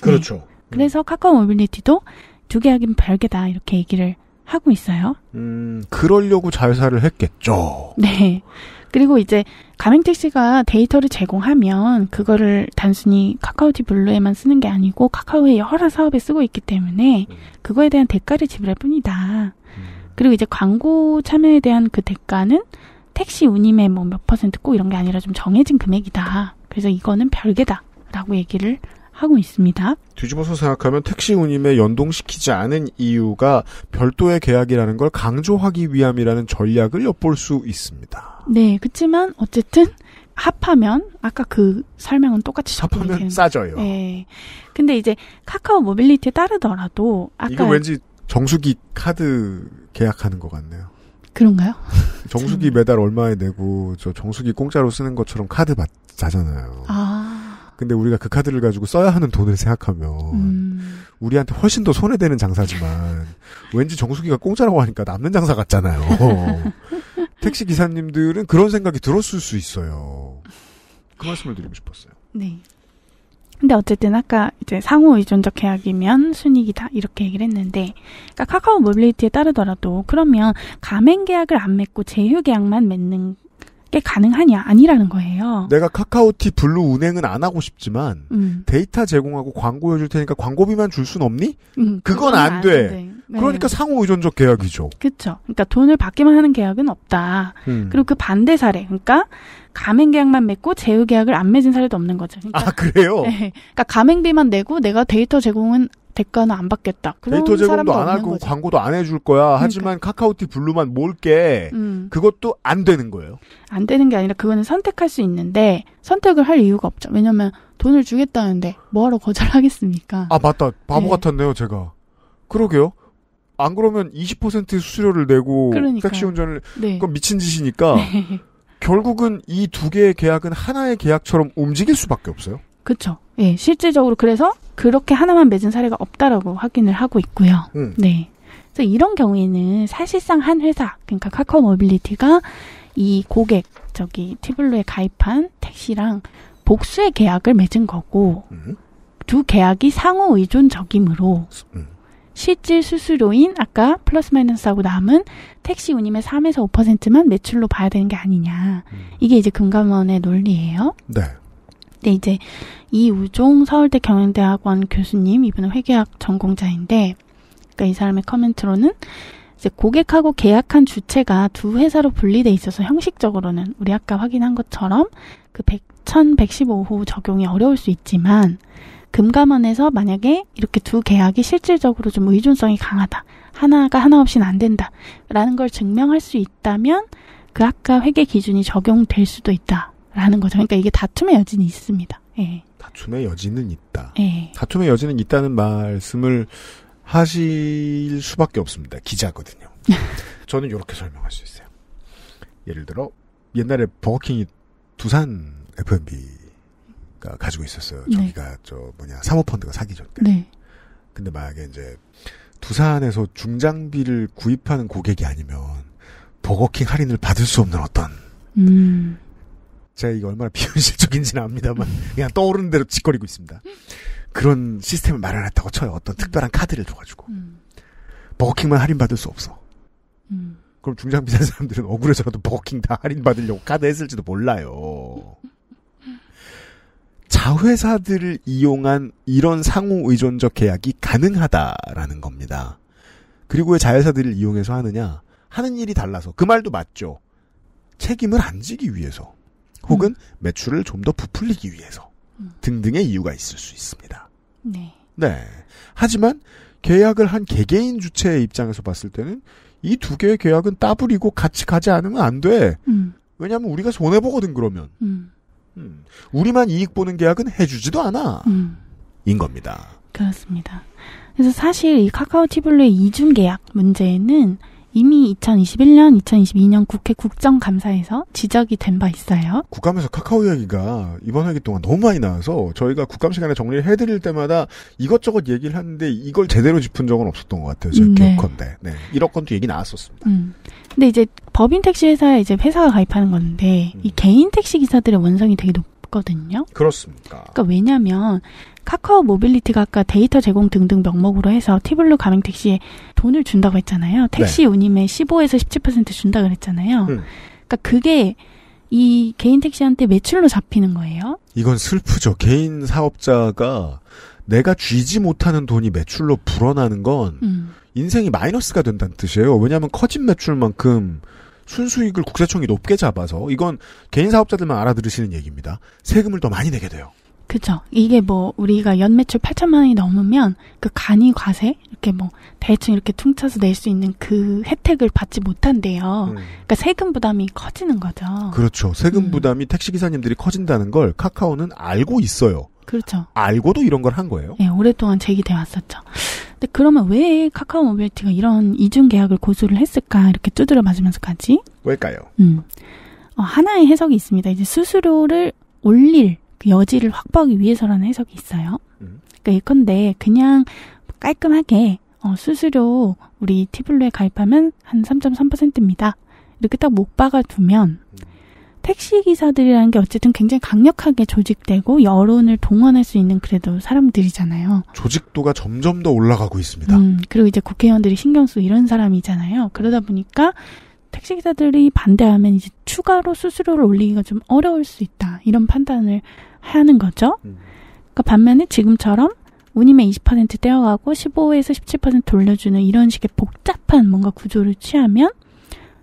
그렇죠. 네. 그래서 음. 카카오 모빌리티도 두개 하긴 별개다 이렇게 얘기를 하고 있어요. 음, 그러려고 자회사를 했겠죠. 네. 그리고 이제 가맹택시가 데이터를 제공하면 그거를 단순히 카카오티 블루에만 쓰는 게 아니고 카카오의 여러 사업에 쓰고 있기 때문에 음. 그거에 대한 대가를 지불할 뿐이다. 음. 그리고 이제 광고 참여에 대한 그 대가는 택시 운임의 뭐몇 퍼센트 꼭 이런 게 아니라 좀 정해진 금액이다. 그래서 이거는 별개다라고 얘기를 하고 있습니다. 뒤집어서 생각하면 택시 운임에 연동시키지 않은 이유가 별도의 계약이라는 걸 강조하기 위함이라는 전략을 엿볼 수 있습니다. 네, 그렇지만 어쨌든 합하면 아까 그 설명은 똑같이 합하면 싸져요. 네. 근데 이제 카카오 모빌리티에 따르더라도 아까 이거 왠지 정수기 카드 계약하는 것 같네요. 그런가요? 정수기 매달 얼마에 내고 저 정수기 공짜로 쓰는 것처럼 카드 받자잖아요. 아. 근데 우리가 그 카드를 가지고 써야 하는 돈을 생각하면 음. 우리한테 훨씬 더 손해되는 장사지만 왠지 정수기가 공짜라고 하니까 남는 장사 같잖아요. 택시 기사님들은 그런 생각이 들었을 수 있어요. 그 말씀을 드리고 싶었어요. 네. 근데 어쨌든 아까 이제 상호 의존적 계약이면 순이익이다 이렇게 얘기를 했는데 그러니까 카카오 모빌리티에 따르더라도 그러면 가맹 계약을 안 맺고 제휴 계약만 맺는 게 가능하냐 아니라는 거예요. 내가 카카오티 블루 운행은 안 하고 싶지만 음. 데이터 제공하고 광고 해줄 테니까 광고비만 줄 순 없니? 음, 그건, 그건, 안, 안 돼. 돼. 네. 그러니까 상호 의존적 계약이죠. 그렇죠. 그러니까 돈을 받기만 하는 계약은 없다. 음. 그리고 그 반대 사례, 그러니까 가맹 계약만 맺고 제휴 계약을 안 맺은 사례도 없는 거죠. 그러니까, 아 그래요? 네. 그러니까 가맹비만 내고 내가 데이터 제공은 대가는 안 받겠다. 그 데이터 제공도 안 하고 거죠. 광고도 안 해줄 거야. 그러니까. 하지만 카카오티 블루만 몰게 음. 그것도 안 되는 거예요. 안 되는 게 아니라 그거는 선택할 수 있는데 선택을 할 이유가 없죠. 왜냐면 돈을 주겠다는데 뭐하러 거절하겠습니까? 아 맞다 바보 네. 같았네요 제가. 그러게요. 안 그러면 20% 수수료를 내고 그러니까요. 택시 운전을 네. 그건 미친 짓이니까 네. 결국은 이 두 개의 계약은 하나의 계약처럼 움직일 수밖에 없어요. 그렇죠. 예, 실질적으로 그래서 그렇게 하나만 맺은 사례가 없다라고 확인을 하고 있고요. 음. 네. 그래서 이런 경우에는 사실상 한 회사, 그러니까 카카오 모빌리티가 이 고객, 저기 티블루에 가입한 택시랑 복수의 계약을 맺은 거고, 음. 두 계약이 상호 의존적이므로, 음. 실질 수수료인 아까 플러스 마이너스하고 남은 택시 운임의 3에서 5%만 매출로 봐야 되는 게 아니냐. 음. 이게 이제 금감원의 논리예요. 네. 근데 이제 이우종 서울대 경영대학원 교수님 이분은 회계학 전공자인데 그러니까 이 사람의 커멘트로는 이제 고객하고 계약한 주체가 두 회사로 분리돼 있어서 형식적으로는 우리 아까 확인한 것처럼 그 100, 1115호 적용이 어려울 수 있지만 금감원에서 만약에 이렇게 두 계약이 실질적으로 좀 의존성이 강하다. 하나가 하나 없이는 안 된다. 라는 걸 증명할 수 있다면 그 아까 회계 기준이 적용될 수도 있다. 라는 거죠. 그러니까 이게 다툼의 여지는 있습니다. 예. 다툼의 여지는 있다. 예. 다툼의 여지는 있다는 말씀을 하실 수밖에 없습니다. 기자거든요. 저는 이렇게 설명할 수 있어요. 예를 들어 옛날에 버거킹이 두산 F&B가 가지고 있었어요. 네. 저기가 네. 저 뭐냐 사모펀드가 사기 전까 네. 근데 만약에 이제 두산에서 중장비를 구입하는 고객이 아니면 버거킹 할인을 받을 수 없는 어떤 음. 제가 이게 얼마나 비현실적인지는 압니다만 그냥 떠오르는 대로 짓거리고 있습니다. 그런 시스템을 마련했다고 쳐요. 어떤 특별한 카드를 줘가지고 음. 버거킹만 할인받을 수 없어. 음. 그럼 중장 비싼 사람들은 억울해서라도 버거킹 다 할인받으려고 카드 했을지도 몰라요. 자회사들을 이용한 이런 상호 의존적 계약이 가능하다라는 겁니다. 그리고 왜 자회사들을 이용해서 하느냐? 하는 일이 달라서. 그 말도 맞죠. 책임을 안 지기 위해서. 혹은 매출을 좀 더 부풀리기 위해서 음. 등등의 이유가 있을 수 있습니다. 네. 네. 하지만 계약을 한 개개인 주체의 입장에서 봤을 때는 이 두 개의 계약은 따블이고 같이 가지 않으면 안 돼. 음. 왜냐하면 우리가 손해 보거든 그러면. 음. 음. 우리만 이익 보는 계약은 해주지도 않아. 음. 인 겁니다. 그렇습니다. 그래서 사실 이 카카오 티블루의 이중 계약 문제는 이미 2021년, 2022년 국회 국정감사에서 지적이 된 바 있어요. 국감에서 카카오 이야기가 이번 회기 동안 너무 많이 나와서 저희가 국감 시간에 정리를 해드릴 때마다 이것저것 얘기를 하는데 이걸 제대로 짚은 적은 없었던 것 같아요. 제 음, 네. 기억컨대. 네. 1억 건도 얘기 나왔었습니다. 음. 근데 이제 법인 택시 회사에 이제 회사가 가입하는 건데 음. 이 개인 택시 기사들의 원성이 되게 높 없거든요. 그렇습니까? 그러니까 왜냐하면 카카오 모빌리티가 아까 데이터 제공 등등 명목으로 해서 티블루 가맹 택시에 돈을 준다고 했잖아요. 네. 택시 네. 운임에 15에서 17% 준다 그랬잖아요. 음. 그러니까 그게 이 개인 택시한테 매출로 잡히는 거예요. 이건 슬프죠. 개인 사업자가 내가 쥐지 못하는 돈이 매출로 불어나는 건 음. 인생이 마이너스가 된다는 뜻이에요. 왜냐하면 커진 매출만큼 순수익을 국세청이 높게 잡아서 이건 개인 사업자들만 알아들으시는 얘기입니다. 세금을 더 많이 내게 돼요. 그죠. 이게 뭐 우리가 연매출 8천만 원이 넘으면 그 간이 과세 이렇게 뭐 대충 이렇게 퉁쳐서 낼 수 있는 그 혜택을 받지 못한대요. 음. 그러니까 세금 부담이 커지는 거죠. 그렇죠. 세금 음. 부담이 택시 기사님들이 커진다는 걸 카카오는 알고 있어요. 그렇죠. 알고도 이런 걸 한 거예요. 예, 네, 오랫동안 제기돼 왔었죠. 근데 그러면 왜 카카오 모빌티가 이런 이중 계약을 고수를 했을까 이렇게 두드려 맞으면서까지? 왜일까요? 음. 어, 하나의 해석이 있습니다. 이제 수수료를 올릴 그 여지를 확보하기 위해서라는 해석이 있어요. 음. 그러니까 예컨대 그냥 깔끔하게 어, 수수료 우리 티블루에 가입하면 한 3.3%입니다. 이렇게 딱 못 박아두면 음. 택시기사들이라는 게 어쨌든 굉장히 강력하게 조직되고 여론을 동원할 수 있는 그래도 사람들이잖아요. 조직도가 점점 더 올라가고 있습니다. 음, 그리고 이제 국회의원들이 신경 쓰고 이런 사람이잖아요. 그러다 보니까 택시기사들이 반대하면 이제 추가로 수수료를 올리기가 좀 어려울 수 있다. 이런 판단을 하는 거죠. 음. 그러니까 반면에 지금처럼 운임의 20% 떼어가고 15에서 17% 돌려주는 이런 식의 복잡한 뭔가 구조를 취하면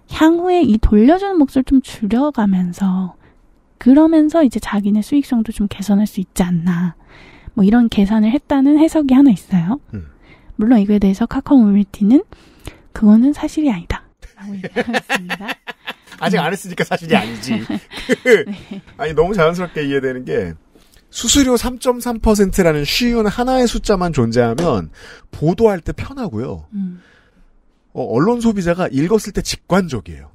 향후에 이 돌려주는 몫을 좀 줄여가면서 그러면서 이제 자기네 수익성도 좀 개선할 수 있지 않나 뭐 이런 계산을 했다는 해석이 하나 있어요. 음. 물론 이거에 대해서 카카오 모빌티는 그거는 사실이 아니다. 라고 아직 음. 안 했으니까 사실이 아니지. 그, 네. 아니 너무 자연스럽게 이해되는 게 수수료 3.3%라는 쉬운 하나의 숫자만 존재하면 보도할 때 편하고요. 음. 어, 언론 소비자가 읽었을 때 직관적이에요.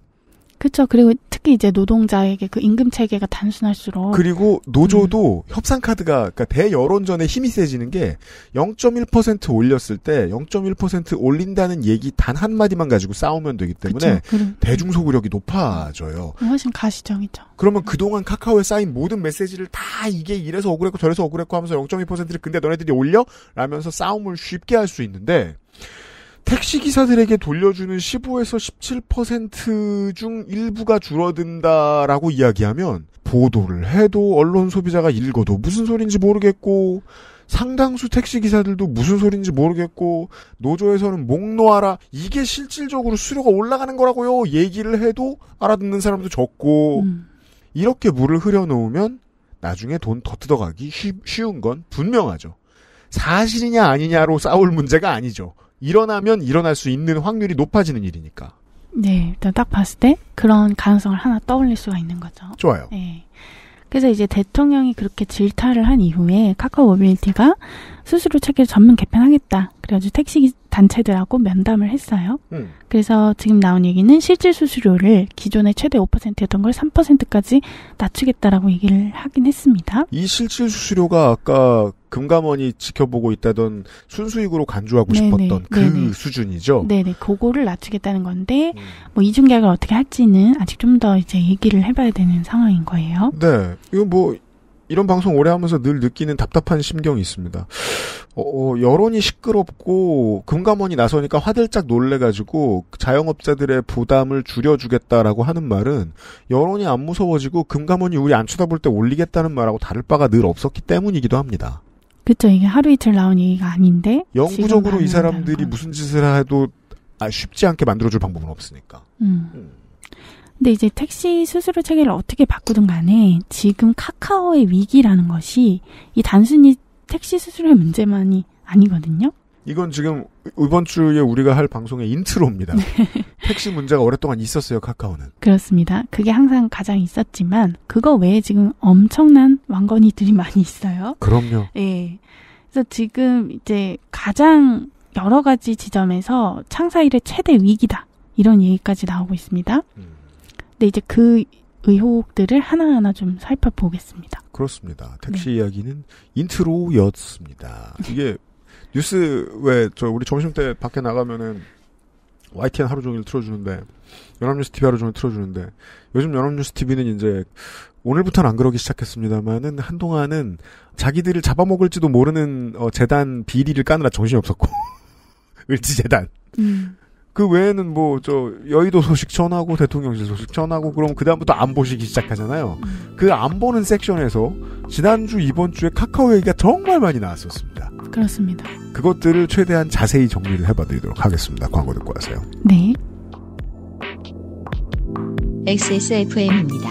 그렇죠. 그리고 특히 이제 노동자에게 그 임금 체계가 단순할수록 그리고 노조도 음. 협상 카드가 그러니까 대여론전에 힘이 세지는 게 0.1% 올렸을 때 0.1% 올린다는 얘기 단 한 마디만 가지고 싸우면 되기 때문에 대중 소구력이 높아져요. 음, 훨씬 가시적이죠. 그러면 음. 그동안 카카오에 쌓인 모든 메시지를 다 이게 이래서 억울했고 저래서 억울했고 하면서 0.1%를 근데 너네들이 올려 라면서 싸움을 쉽게 할 수 있는데 택시기사들에게 돌려주는 15에서 17%중 일부가 줄어든다라고 이야기하면 보도를 해도 언론 소비자가 읽어도 무슨 소린지 모르겠고 상당수 택시기사들도 무슨 소린지 모르겠고 노조에서는 목 놓아라 이게 실질적으로 수료가 올라가는 거라고요 얘기를 해도 알아듣는 사람도 적고 음. 이렇게 물을 흐려놓으면 나중에 돈 더 뜯어가기 쉬, 쉬운 건 분명하죠. 사실이냐 아니냐로 싸울 문제가 아니죠. 일어나면 일어날 수 있는 확률이 높아지는 일이니까. 네, 일단 딱 봤을 때 그런 가능성을 하나 떠올릴 수가 있는 거죠. 좋아요. 네. 그래서 이제 대통령이 그렇게 질타를 한 이후에 카카오 모빌리티가 스스로 체계를 전면 개편하겠다. 그래가지고 택시 단체들하고 면담을 했어요. 음. 그래서 지금 나온 얘기는 실질 수수료를 기존의 최대 5%였던 걸 3%까지 낮추겠다라고 얘기를 하긴 했습니다. 이 실질 수수료가 아까 금감원이 지켜보고 있다던 순수익으로 간주하고 네네. 싶었던 그 네네. 수준이죠. 네네, 그거를 낮추겠다는 건데 음. 뭐 이중 계약을 어떻게 할지는 아직 좀 더 이제 얘기를 해봐야 되는 상황인 거예요. 네, 이거 뭐 이런 방송 오래 하면서 늘 느끼는 답답한 심경이 있습니다. 어, 어, 여론이 시끄럽고 금감원이 나서니까 화들짝 놀래가지고 자영업자들의 부담을 줄여주겠다라고 하는 말은 여론이 안 무서워지고 금감원이 우리 안 쳐다볼 때 올리겠다는 말하고 다를 바가 늘 없었기 때문이기도 합니다. 그쵸 이게 하루 이틀 나온 얘기가 아닌데 영구적으로 이 사람들이 무슨 짓을 해도 아, 쉽지 않게 만들어줄 방법은 없으니까. 음. 음. 근데 이제 택시 수수료 체계를 어떻게 바꾸든 간에 지금 카카오의 위기라는 것이 이 단순히 택시 수수료 의 문제만이 아니거든요. 이건 지금 이번 주에 우리가 할 방송의 인트로입니다. 네. 택시 문제가 오랫동안 있었어요, 카카오는. 그렇습니다. 그게 항상 가장 있었지만 그거 외에 지금 엄청난 왕건이들이 많이 있어요. 그럼요. 예. 그래서 지금 이제 가장 여러 가지 지점에서 창사일의 최대 위기다. 이런 얘기까지 나오고 있습니다. 음. 근데 이제 그 의혹들을 하나하나 좀 살펴보겠습니다. 그렇습니다. 네. 택시 네. 이야기는 인트로였습니다. 이게 뉴스 왜 저 우리 점심 때 밖에 나가면은 YTN 하루 종일 틀어주는데 연합뉴스 TV 하루 종일 틀어주는데 요즘 연합뉴스 TV는 이제 오늘부터는 안 그러기 시작했습니다만은 한동안은 자기들을 잡아먹을지도 모르는 어, 재단 비리를 까느라 정신이 없었고 을지 재단 음. 그 외에는 뭐 저 여의도 소식 전하고 대통령실 소식 전하고 그럼 음. 그 다음부터 안 보시기 시작하잖아요. 그 안 보는 섹션에서 지난주 이번 주에 카카오 얘기가 정말 많이 나왔었습니다. 그렇습니다. 그것들을 최대한 자세히 정리를 해봐드리도록 하겠습니다. 광고 듣고 하세요. 네. XSFM입니다.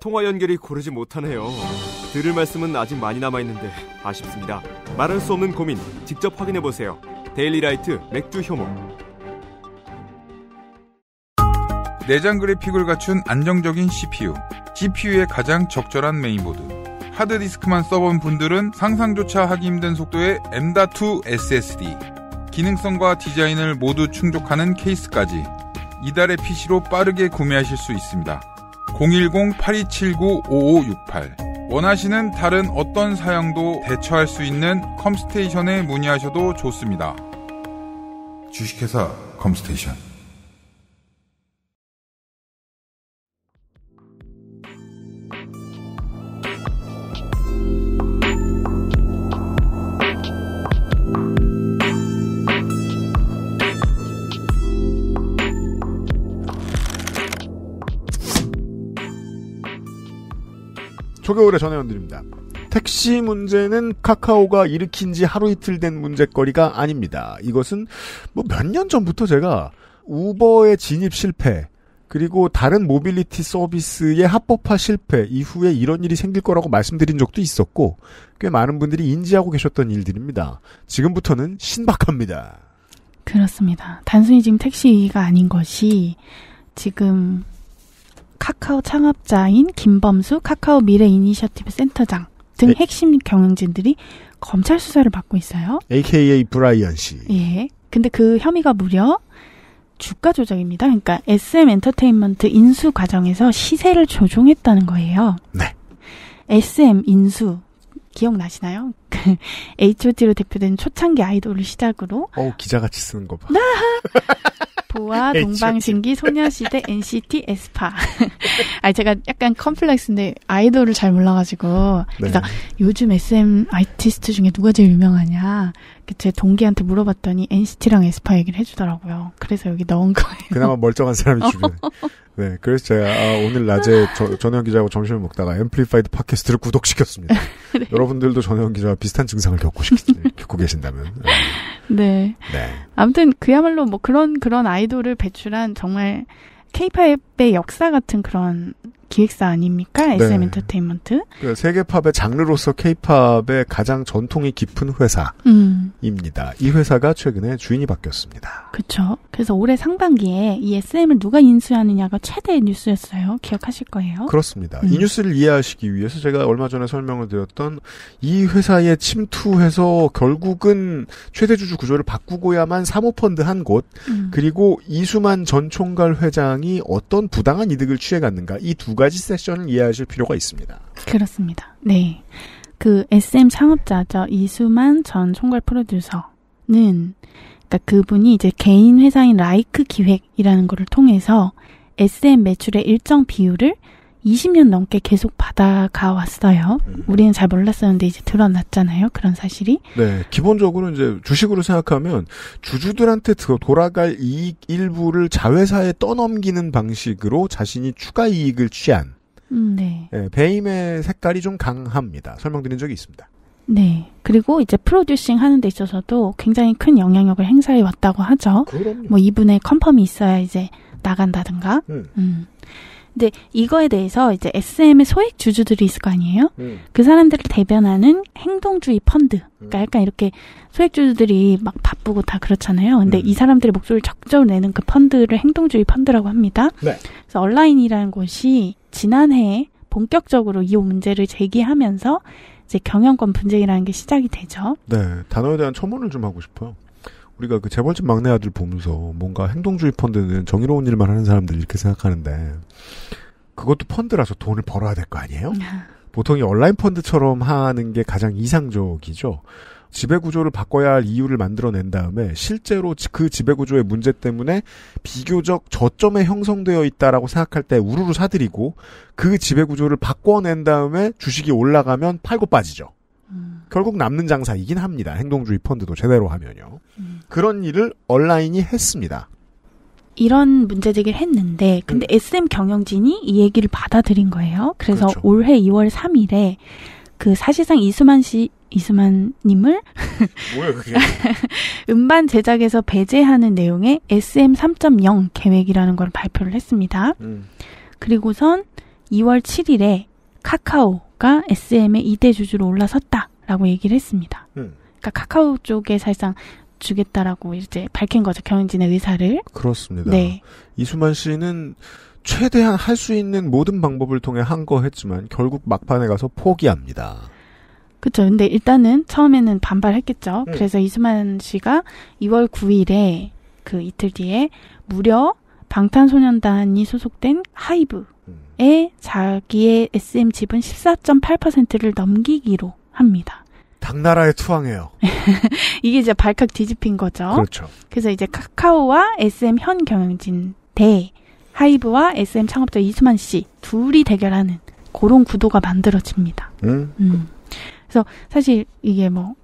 통화 연결이 고르지 못하네요. 들을 말씀은 아직 많이 남아있는데 아쉽습니다. 말할 수 없는 고민 직접 확인해보세요. 데일리라이트 맥주 효모 내장 그래픽을 갖춘 안정적인 CPU g p u 의 가장 적절한 메인보드 하드디스크만 써본 분들은 상상조차 하기 힘든 속도의 M.2 SSD 기능성과 디자인을 모두 충족하는 케이스까지 이달의 PC로 빠르게 구매하실 수 있습니다. 010-8279-5568 원하시는 다른 어떤 사양도 대처할 수 있는 컴스테이션에 문의하셔도 좋습니다. 주식회사 컴스테이션 초겨울에 전해원드입니다 택시 문제는 카카오가 일으킨 지 하루 이틀 된 문제거리가 아닙니다. 이것은 뭐 몇 년 전부터 제가 우버의 진입 실패, 그리고 다른 모빌리티 서비스의 합법화 실패 이후에 이런 일이 생길 거라고 말씀드린 적도 있었고 꽤 많은 분들이 인지하고 계셨던 일들입니다. 지금부터는 신박합니다. 그렇습니다. 단순히 지금 택시가 아닌 것이 지금 카카오 창업자인 김범수 카카오 미래 이니셔티브 센터장 등 예. 핵심 경영진들이 검찰 수사를 받고 있어요. AKA 브라이언 씨. 예. 근데 그 혐의가 무려 주가 조작입니다. 그러니까 SM 엔터테인먼트 인수 과정에서 시세를 조종했다는 거예요. 네. SM 인수 기억나시나요? 그 HOT로 대표된 초창기 아이돌을 시작으로 어 기자같이 쓰는 거 봐. 보아, 동방신기, 소녀시대, NCT, 에스파. 아 제가 약간 컴플렉스인데 아이돌을 잘 몰라가지고 네. 그래서 요즘 SM 아티스트 중에 누가 제일 유명하냐 제 동기한테 물어봤더니 NCT랑 에스파 얘기를 해주더라고요. 그래서 여기 넣은 거예요. 그나마 멀쩡한 사람이 주변 네, 그래서 제가 아, 오늘 낮에 전현 기자하고 점심을 먹다가 앰플리파이드 팟캐스트를 구독시켰습니다. 네. 여러분들도 전현 기자와 비슷한 증상을 겪고, 시, 네, 겪고 계신다면. 네. 네. 네. 아무튼 그야말로 뭐 그런 그런 아이돌을 배출한 정말 케이팝의 역사 같은 그런 기획사 아닙니까? SM 네. 엔터테인먼트. 그 세계 팝의 장르로서 케이팝의 가장 전통이 깊은 회사입니다. 음. 이 회사가 최근에 주인이 바뀌었습니다. 그렇죠. 그래서 올해 상반기에 이 SM을 누가 인수하느냐가 최대 뉴스였어요. 기억하실 거예요. 그렇습니다. 음. 이 뉴스를 이해하시기 위해서 제가 얼마 전에 설명을 드렸던 이 회사에 침투해서 결국은 최대 주주 구조를 바꾸고야만 사모펀드 한 곳, 음. 그리고 이수만 전 총괄 회장이 어떤 부당한 이득을 취해갔는가 이두 가지 세션을 이해하실 필요가 있습니다. 그렇습니다. 네. 그 SM 창업자죠. 이수만 전 총괄 프로듀서는 그러니까 그분이 이제 개인 회사인 라이크 기획이라는 거를 통해서 SM 매출의 일정 비율을 20년 넘게 계속 받아가 왔어요. 음. 우리는 잘 몰랐었는데 이제 드러났잖아요. 그런 사실이. 네. 기본적으로 이제 주식으로 생각하면 주주들한테 돌아갈 이익 일부를 자회사에 떠넘기는 방식으로 자신이 추가 이익을 취한 음, 네. 네. 배임의 색깔이 좀 강합니다. 설명드린 적이 있습니다. 네. 그리고 이제 프로듀싱 하는 데 있어서도 굉장히 큰 영향력을 행사해 왔다고 하죠. 그럼요. 뭐 이분의 컨펌이 있어야 이제 나간다든가. 음. 음. 근데 이거에 대해서 이제 SM의 소액 주주들이 있을 거 아니에요? 음. 그 사람들을 대변하는 행동주의 펀드. 그러니까 음. 그러니까 약간 이렇게 소액 주주들이 막 바쁘고 다 그렇잖아요. 근데 음. 이 사람들의 목소리를 적절 내는 그 펀드를 행동주의 펀드라고 합니다. 네. 그래서 얼라인이라는 곳이 지난해 본격적으로 이 문제를 제기하면서 이제 경영권 분쟁이라는 게 시작이 되죠. 네, 단어에 대한 첨언을 좀 하고 싶어요. 우리가 그 재벌집 막내 아들 보면서 뭔가 행동주의 펀드는 정의로운 일만 하는 사람들 이렇게 생각하는데 그것도 펀드라서 돈을 벌어야 될 거 아니에요? 보통이 온라인 펀드처럼 하는 게 가장 이상적이죠. 지배 구조를 바꿔야 할 이유를 만들어낸 다음에 실제로 그 지배 구조의 문제 때문에 비교적 저점에 형성되어 있다라고 생각할 때 우르르 사들이고 그 지배 구조를 바꿔낸 다음에 주식이 올라가면 팔고 빠지죠. 음. 결국 남는 장사이긴 합니다. 행동주의 펀드도 제대로 하면요. 음. 그런 일을 얼라인이 했습니다. 이런 문제 제기를 했는데 근데 음. SM 경영진이 이 얘기를 받아들인 거예요. 그래서 그렇죠. 올해 2월 3일에 그 사실상 이수만 씨 이수만님을 뭐야 그게 음반 제작에서 배제하는 내용의 SM 3.0 계획이라는 걸 발표를 했습니다. 음. 그리고선 2월 7일에 카카오 주주가 SM의 2대 주주로 올라섰다라고 얘기를 했습니다. 음. 그러니까 카카오 쪽에 사실상 주겠다라고 이제 밝힌 거죠. 경영진의 의사를. 그렇습니다. 네. 이수만 씨는 최대한 할 수 있는 모든 방법을 통해 한 거 했지만 결국 막판에 가서 포기합니다. 그렇죠. 근데 일단은 처음에는 반발했겠죠. 음. 그래서 이수만 씨가 2월 9일에 그 이틀 뒤에 무려 방탄소년단이 소속된 하이브 에 자기의 SM 지분 14.8%를 넘기기로 합니다. 당나라의 투항해요. 이게 이제 발칵 뒤집힌 거죠. 그렇죠. 그래서 이제 카카오와 SM 현 경영진 대 하이브와 SM 창업자 이수만 씨 둘이 대결하는 그런 구도가 만들어집니다. 음. 음. 그래서 사실 이게 뭐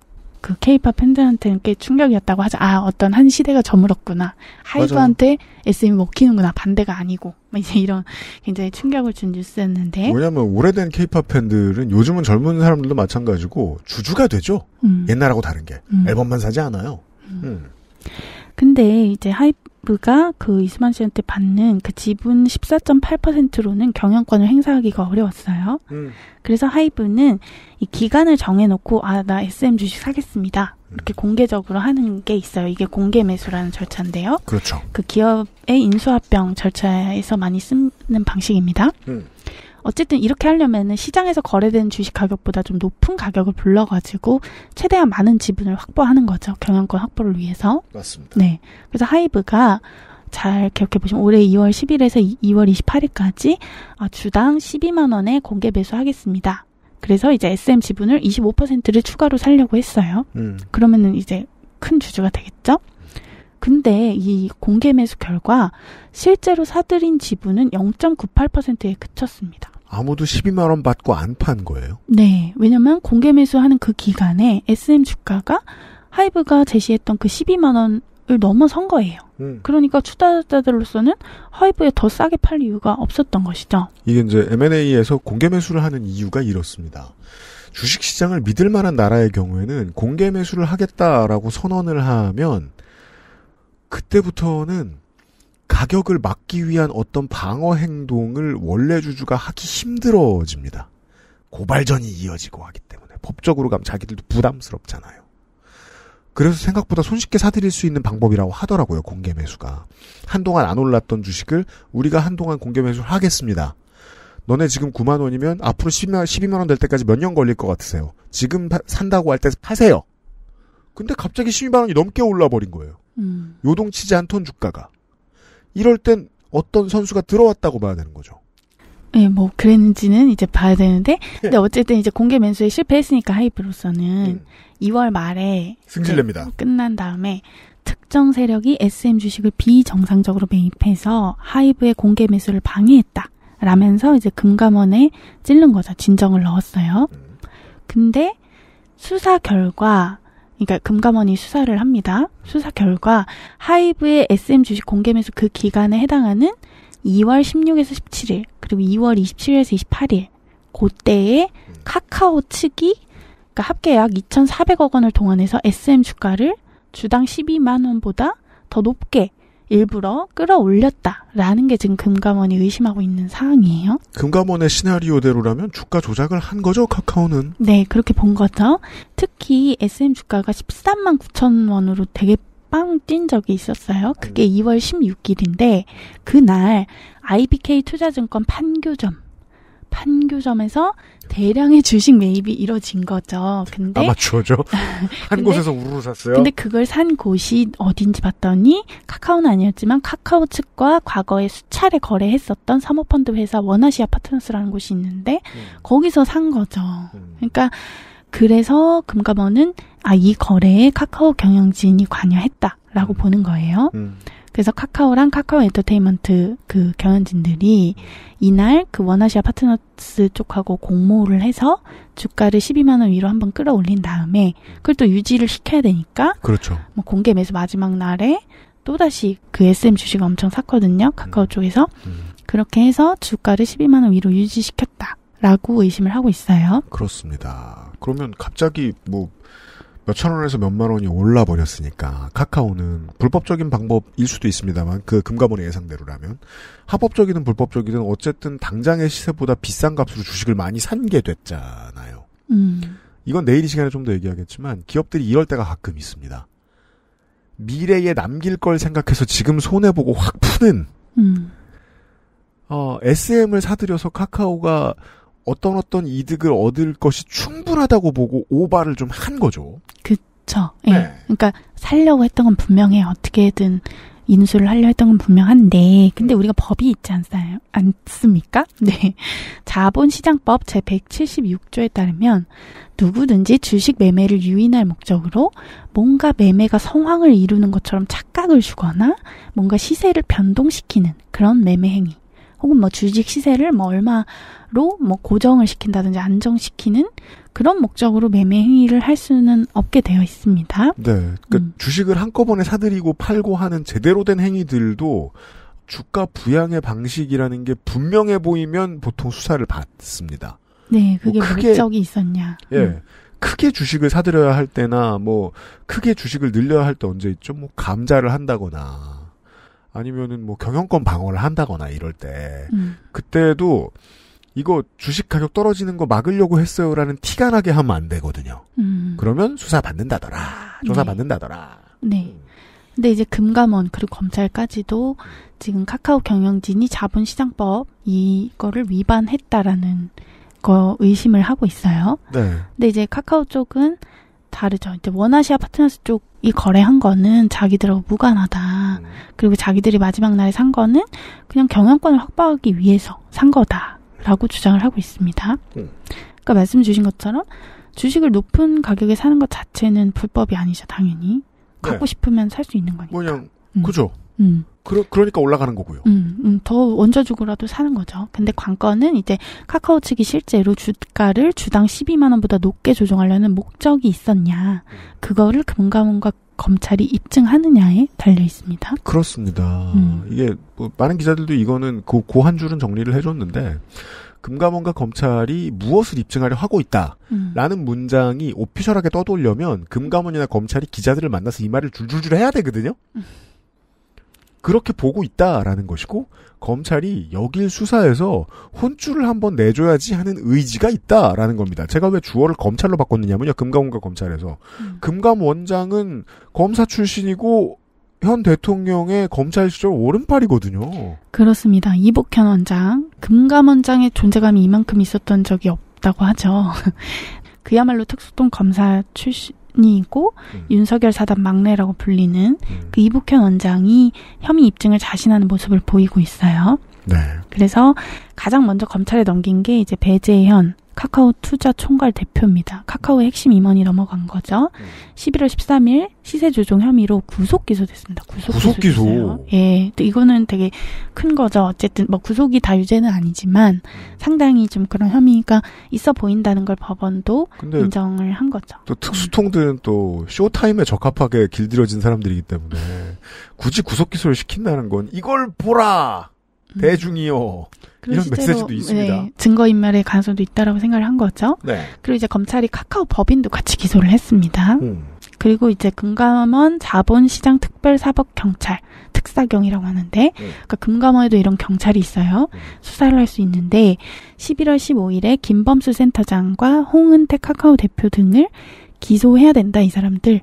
그 케이팝 팬들한테는 꽤 충격이었다고 하죠. 아, 어떤 한 시대가 저물었구나. 하이브한테 SM이 먹히는구나. 반대가 아니고. 막 이제 이런 굉장히 충격을 준 뉴스였는데. 왜냐면 오래된 케이팝 팬들은 요즘은 젊은 사람들도 마찬가지고 주주가 되죠. 음. 옛날하고 다른 게. 음. 앨범만 사지 않아요. 음. 음. 근데 이제 하이브가 그 이수만 씨한테 받는 그 지분 14.8%로는 경영권을 행사하기가 어려웠어요. 음. 그래서 하이브는 이 기간을 정해놓고 아나 SM 주식 사겠습니다. 이렇게 음. 공개적으로 하는 게 있어요. 이게 공개 매수라는 절차인데요. 그렇죠. 그 기업의 인수합병 절차에서 많이 쓰는 방식입니다. 음. 어쨌든 이렇게 하려면은 시장에서 거래되는 주식 가격보다 좀 높은 가격을 불러가지고 최대한 많은 지분을 확보하는 거죠. 경영권 확보를 위해서. 맞습니다. 네. 그래서 하이브가 잘 기억해 보시면 올해 2월 10일에서 2, 월 28일까지 아, 주당 12만 원에 공개 매수하겠습니다. 그래서 이제 SM 지분을 25%를 추가로 살려고 했어요. 음. 그러면은 이제 큰 주주가 되겠죠? 근데 이 공개 매수 결과 실제로 사들인 지분은 0.98%에 그쳤습니다. 아무도 12만 원 받고 안 판 거예요. 네, 왜냐면 공개 매수하는 그 기간에 SM 주가가 하이브가 제시했던 그 12만 원을 넘어선 거예요. 음. 그러니까 투자자들로서는 하이브에 더 싸게 팔 이유가 없었던 것이죠. 이게 이제 M&A에서 공개 매수를 하는 이유가 이렇습니다. 주식 시장을 믿을 만한 나라의 경우에는 공개 매수를 하겠다라고 선언을 하면 그때부터는 가격을 막기 위한 어떤 방어 행동을 원래 주주가 하기 힘들어집니다. 고발전이 이어지고 하기 때문에 법적으로 가면 자기들도 부담스럽잖아요. 그래서 생각보다 손쉽게 사들일 수 있는 방법이라고 하더라고요. 공개 매수가 한동안 안 올랐던 주식을 우리가 한동안 공개 매수를 하겠습니다. 너네 지금 9만 원이면 앞으로 10만 12만 원 될 때까지 몇 년 걸릴 것 같으세요? 지금 파, 산다고 할때 파세요. 근데 갑자기 12만 원이 넘게 올라 버린 거예요. 음. 요동치지 않던 주가가. 이럴 땐 어떤 선수가 들어왔다고 봐야 되는 거죠. 네, 뭐 그랬는지는 이제 봐야 되는데 예. 근데 어쨌든 이제 공개 맨수에 실패했으니까 하이브로서는 음. 2월 말에 승질냅니다. 끝난 다음에 특정 세력이 SM 주식을 비정상적으로 매입해서 하이브의 공개 매수를 방해했다. 라면서 이제 금감원에 찔른 거죠. 진정을 넣었어요. 음. 근데 수사 결과 그러니까 금감원이 수사를 합니다. 수사 결과 하이브의 SM 주식 공개 매수 그 기간에 해당하는 2월 16에서 17일 그리고 2월 27일에서 28일 그때에 음. 카카오 측이 그러니까 합계 약 2,400억 원을 동원해서 SM 주가를 주당 12만 원보다 더 높게 일부러 끌어올렸다라는 게 지금 금감원이 의심하고 있는 상황이에요 금감원의 시나리오대로라면 주가 조작을 한 거죠, 카카오는? 네, 그렇게 본 거죠. 특히 SM 주가가 13만 9천 원으로 되게 빵 뛴 적이 있었어요. 그게 2월 음. 16일인데 그날 IBK 투자증권 판교점 판교점에서 대량의 주식 매입이 이뤄진 거죠. 근데 아마추어죠. 한 근데, 곳에서 우르르 샀어요. 근데 그걸 산 곳이 어딘지 봤더니 카카오는 아니었지만 카카오 측과 과거에 수차례 거래했었던 사모펀드 회사 원아시아 파트너스라는 곳이 있는데 음. 거기서 산 거죠. 음. 그러니까 그래서 금감원은 아 이 거래에 카카오 경영진이 관여했다라고 음. 보는 거예요. 음. 그래서 카카오랑 카카오 엔터테인먼트 그 경영진들이 이날 그 원아시아 파트너스 쪽하고 공모를 해서 주가를 12만 원 위로 한번 끌어올린 다음에 그걸 또 유지를 시켜야 되니까 그렇죠. 뭐 공개 매수 마지막 날에 또다시 그 SM 주식 엄청 샀거든요. 카카오 음. 쪽에서. 음. 그렇게 해서 주가를 12만 원 위로 유지시켰다. 라고 의심을 하고 있어요. 그렇습니다. 그러면 갑자기 뭐 몇천 원에서 몇만 원이 올라 버렸으니까 카카오는 불법적인 방법일 수도 있습니다만 그 금감원의 예상대로라면 합법적이든 불법적이든 어쨌든 당장의 시세보다 비싼 값으로 주식을 많이 산 게 됐잖아요. 음. 이건 내일 이 시간에 좀 더 얘기하겠지만 기업들이 이럴 때가 가끔 있습니다. 미래에 남길 걸 생각해서 지금 손해 보고 확 푸는 음. 어, SM을 사들여서 카카오가 어떤 어떤 이득을 얻을 것이 충분하다고 보고 오바를 좀 한 거죠. 그쵸. 예. 네. 그러니까 살려고 했던 건 분명해. 어떻게든 인수를 하려 했던 건 분명한데, 근데 음. 우리가 법이 있지 않아요 않습니까? 네. 자본시장법 제176조에 따르면 누구든지 주식 매매를 유인할 목적으로 뭔가 매매가 성황을 이루는 것처럼 착각을 주거나 뭔가 시세를 변동시키는 그런 매매 행위. 혹은 뭐 주식 시세를 뭐 얼마로 뭐 고정을 시킨다든지 안정시키는 그런 목적으로 매매 행위를 할 수는 없게 되어 있습니다. 네. 그러니까 음. 주식을 한꺼번에 사들이고 팔고 하는 제대로 된 행위들도 주가 부양의 방식이라는 게 분명해 보이면 보통 수사를 받습니다. 네, 뭐 그게 뭐 크게, 목적이 있었냐. 예. 음. 크게 주식을 사들여야 할 때나 뭐 크게 주식을 늘려야 할 때 언제 있죠? 뭐 감자를 한다거나 아니면은 뭐 경영권 방어를 한다거나 이럴 때 음. 그때도 이거 주식 가격 떨어지는 거 막으려고 했어요라는 티가 나게 하면 안 되거든요. 음. 그러면 수사 받는다더라, 조사 네. 받는다더라. 네. 음. 근데 이제 금감원 그리고 검찰까지도 지금 카카오 경영진이 자본시장법 이거를 위반했다라는 거 의심을 하고 있어요. 네. 근데 이제 카카오 쪽은 다르죠. 이제 원아시아 파트너스 쪽 이 거래한 거는 자기들하고 무관하다. 음. 그리고 자기들이 마지막 날에 산 거는 그냥 경영권을 확보하기 위해서 산 거다라고 주장을 하고 있습니다. 음. 그러니까 말씀 주신 것처럼 주식을 높은 가격에 사는 것 자체는 불법이 아니죠, 당연히. 네. 갖고 네. 싶으면 살 수 있는 거니까. 뭐냐, 음. 그죠. 음. 그러, 그러니까 올라가는 거고요. 음, 음, 더 원자주고라도 사는 거죠. 근데 관건은 이제 카카오 측이 실제로 주가를 주당 12만 원보다 높게 조정하려는 목적이 있었냐, 음. 그거를 금감원과 검찰이 입증하느냐에 달려 있습니다. 그렇습니다. 음. 이게 뭐 많은 기자들도 이거는 그 고한 줄은 정리를 해줬는데 금감원과 검찰이 무엇을 입증하려 하고 있다라는 음. 문장이 오피셜하게 떠돌려면 금감원이나 검찰이 기자들을 만나서 이 말을 줄줄줄 해야 되거든요. 음. 그렇게 보고 있다라는 것이고 검찰이 여길 수사해서 혼쭐을 한번 내줘야지 하는 의지가 있다라는 겁니다. 제가 왜 주어를 검찰로 바꿨느냐면요. 금감원과 검찰에서 음. 금감원장은 검사 출신이고 현 대통령의 검찰 시절 오른팔이거든요. 그렇습니다. 이복현 원장, 금감원장의 존재감이 이만큼 있었던 적이 없다고 하죠. 그야말로 특수통 검사 출신 이고 음. 윤석열 사단 막내라고 불리는 음. 그 이북현 원장이 혐의 입증을 자신하는 모습을 보이고 있어요. 네. 그래서 가장 먼저 검찰에 넘긴 게 이제 배재현 카카오 투자 총괄 대표입니다. 카카오의 핵심 임원이 넘어간 거죠. 11월 13일 시세 조종 혐의로 구속 기소됐습니다. 구속, 구속 기소. 기소. 예. 또 이거는 되게 큰 거죠. 어쨌든 뭐 구속이 다 유죄는 아니지만 음. 상당히 좀 그런 혐의가 있어 보인다는 걸 법원도 인정을 한 거죠. 또 음. 특수통들은 음. 또 쇼타임에 적합하게 길들여진 사람들이기 때문에 굳이 구속 기소를 시킨다는 건 이걸 보라. 음. 대중이요. 이런 메시지도 있습니다. 네, 증거인멸의 가능성도 있다라고 생각을 한 거죠. 네. 그리고 이제 검찰이 카카오 법인도 같이 기소를 했습니다. 음. 그리고 이제 금감원 자본시장 특별사법경찰 특사경이라고 하는데 음. 그러니까 금감원에도 이런 경찰이 있어요. 음. 수사를 할 수 있는데 11월 15일에 김범수 센터장과 홍은택 카카오 대표 등을 기소해야 된다 이 사람들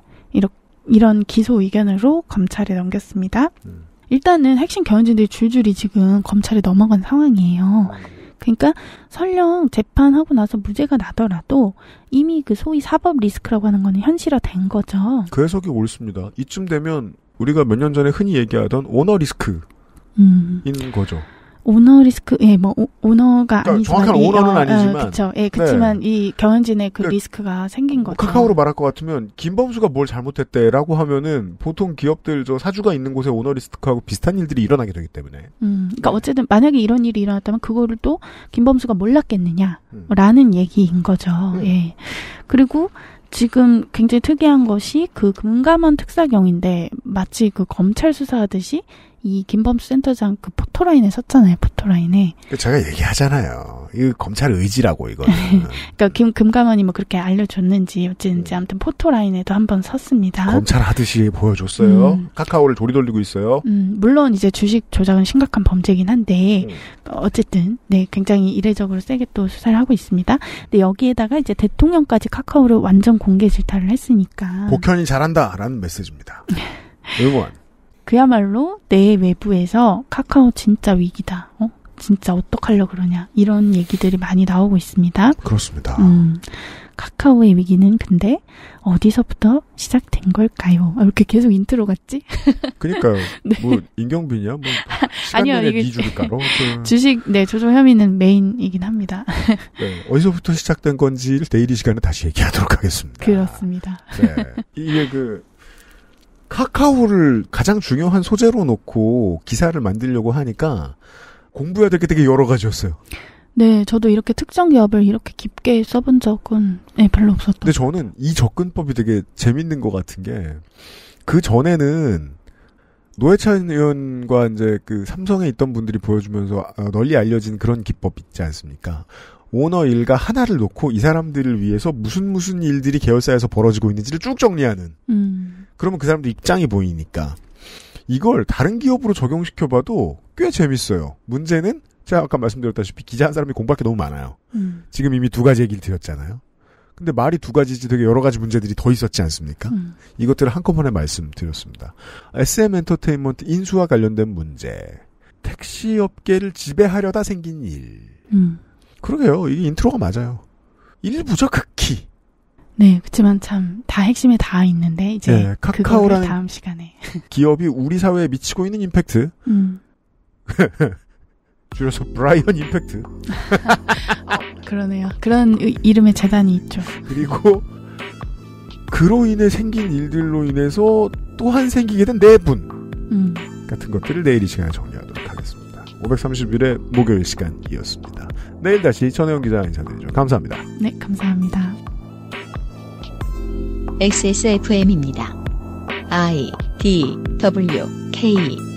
이런 기소 의견으로 검찰에 넘겼습니다. 음. 일단은 핵심 경연진들이 줄줄이 지금 검찰에 넘어간 상황이에요. 그러니까 설령 재판하고 나서 무죄가 나더라도 이미 그 소위 사법 리스크라고 하는 거는 현실화된 거죠. 그 해석이 옳습니다. 이쯤 되면 우리가 몇 년 전에 흔히 얘기하던 오너 리스크인 음. 거죠. 오너 리스크 예뭐 오너가 그러니까 아니지 정확한 오너는 어, 아니지만 어, 그쵸 예 네. 그렇지만 네. 이 경연진의 그 그러니까 리스크가 생긴 거죠. 카카오로 말할 것 같으면 김범수가 뭘 잘못했대라고 하면은 보통 기업들 저 사주가 있는 곳에 오너 리스크하고 비슷한 일들이 일어나게 되기 때문에. 음 그러니까 네. 어쨌든 만약에 이런 일이 일어났다면 그거를 또 김범수가 몰랐겠느냐라는 음. 얘기인 거죠. 음. 예 그리고 지금 굉장히 특이한 것이 그 금감원 특사경인데 마치 그 검찰 수사하듯이 이 김범수 센터장 그 포토라인에 섰잖아요, 포토라인에. 그 제가 얘기하잖아요. 이 검찰 의지라고, 이거는. 그니까 김, 금감원이 뭐 그렇게 알려줬는지, 어쨌는지 음. 아무튼 포토라인에도 한번 섰습니다. 검찰 하듯이 보여줬어요. 음. 카카오를 조리 돌리고 있어요. 음, 물론 이제 주식 조작은 심각한 범죄긴 한데, 음. 어쨌든, 네, 굉장히 이례적으로 세게 또 수사를 하고 있습니다. 근데 여기에다가 이제 대통령까지 카카오를 완전 공개 질타를 했으니까. 복현이 잘한다, 라는 메시지입니다. 응원. 그야말로 내 외부에서 카카오 진짜 위기다. 어? 진짜 어떡하려 고 그러냐. 이런 얘기들이 많이 나오고 있습니다. 그렇습니다. 음, 카카오의 위기는 근데 어디서부터 시작된 걸까요? 아, 이렇게 계속 인트로 갔지 그니까요. 네. 뭐, 인경빈이야? 뭐, 아니요, 이게. 미주니까로. 그 주식, 네, 조조 혐의는 메인이긴 합니다. 네, 어디서부터 시작된 건지 를 내일 이 시간에 다시 얘기하도록 하겠습니다. 그렇습니다. 네. 이게 그, 카카오를 가장 중요한 소재로 놓고 기사를 만들려고 하니까 공부해야 될 게 되게 여러 가지였어요. 네, 저도 이렇게 특정 기업을 이렇게 깊게 써본 적은 네, 별로 없었던. 근데 저는 이 접근법이 되게 재밌는 것 같은 게 그 전에는 노회찬 의원과 이제 그 삼성에 있던 분들이 보여주면서 아, 널리 알려진 그런 기법 있지 않습니까? 오너 일가 하나를 놓고 이 사람들을 위해서 무슨 무슨 일들이 계열사에서 벌어지고 있는지를 쭉 정리하는. 음. 그러면 그 사람들 입장이 보이니까. 이걸 다른 기업으로 적용시켜봐도 꽤 재밌어요. 문제는 제가 아까 말씀드렸다시피 기자 한 사람이 공부할 게 너무 많아요. 음. 지금 이미 두 가지 얘기를 드렸잖아요. 근데 말이 두 가지지 되게 여러 가지 문제들이 더 있었지 않습니까? 음. 이것들을 한꺼번에 말씀드렸습니다. SM 엔터테인먼트 인수와 관련된 문제, 택시 업계를 지배하려다 생긴 일. 음. 그러게요. 이게 인트로가 맞아요. 일부죠, 극히. 네, 그렇지만 참 다 핵심에 다 있는데 이제 네, 카카오랑 다음 시간에 기업이 우리 사회에 미치고 있는 임팩트. 음. 줄여서 브라이언 임팩트. 어, 그러네요. 그런 이름의 재단이 있죠. 그리고 그로 인해 생긴 일들로 인해서 또 한 생기게 된 내분 네 음. 같은 것들을 내일 이 시간에 정리하도록 하겠습니다. 5 3 1의 목요일 시간이었습니다. 내일 다시 천혜영 기자 인사드리죠. 감사합니다. 네, 감사합니다. XSFM입니다. I D W K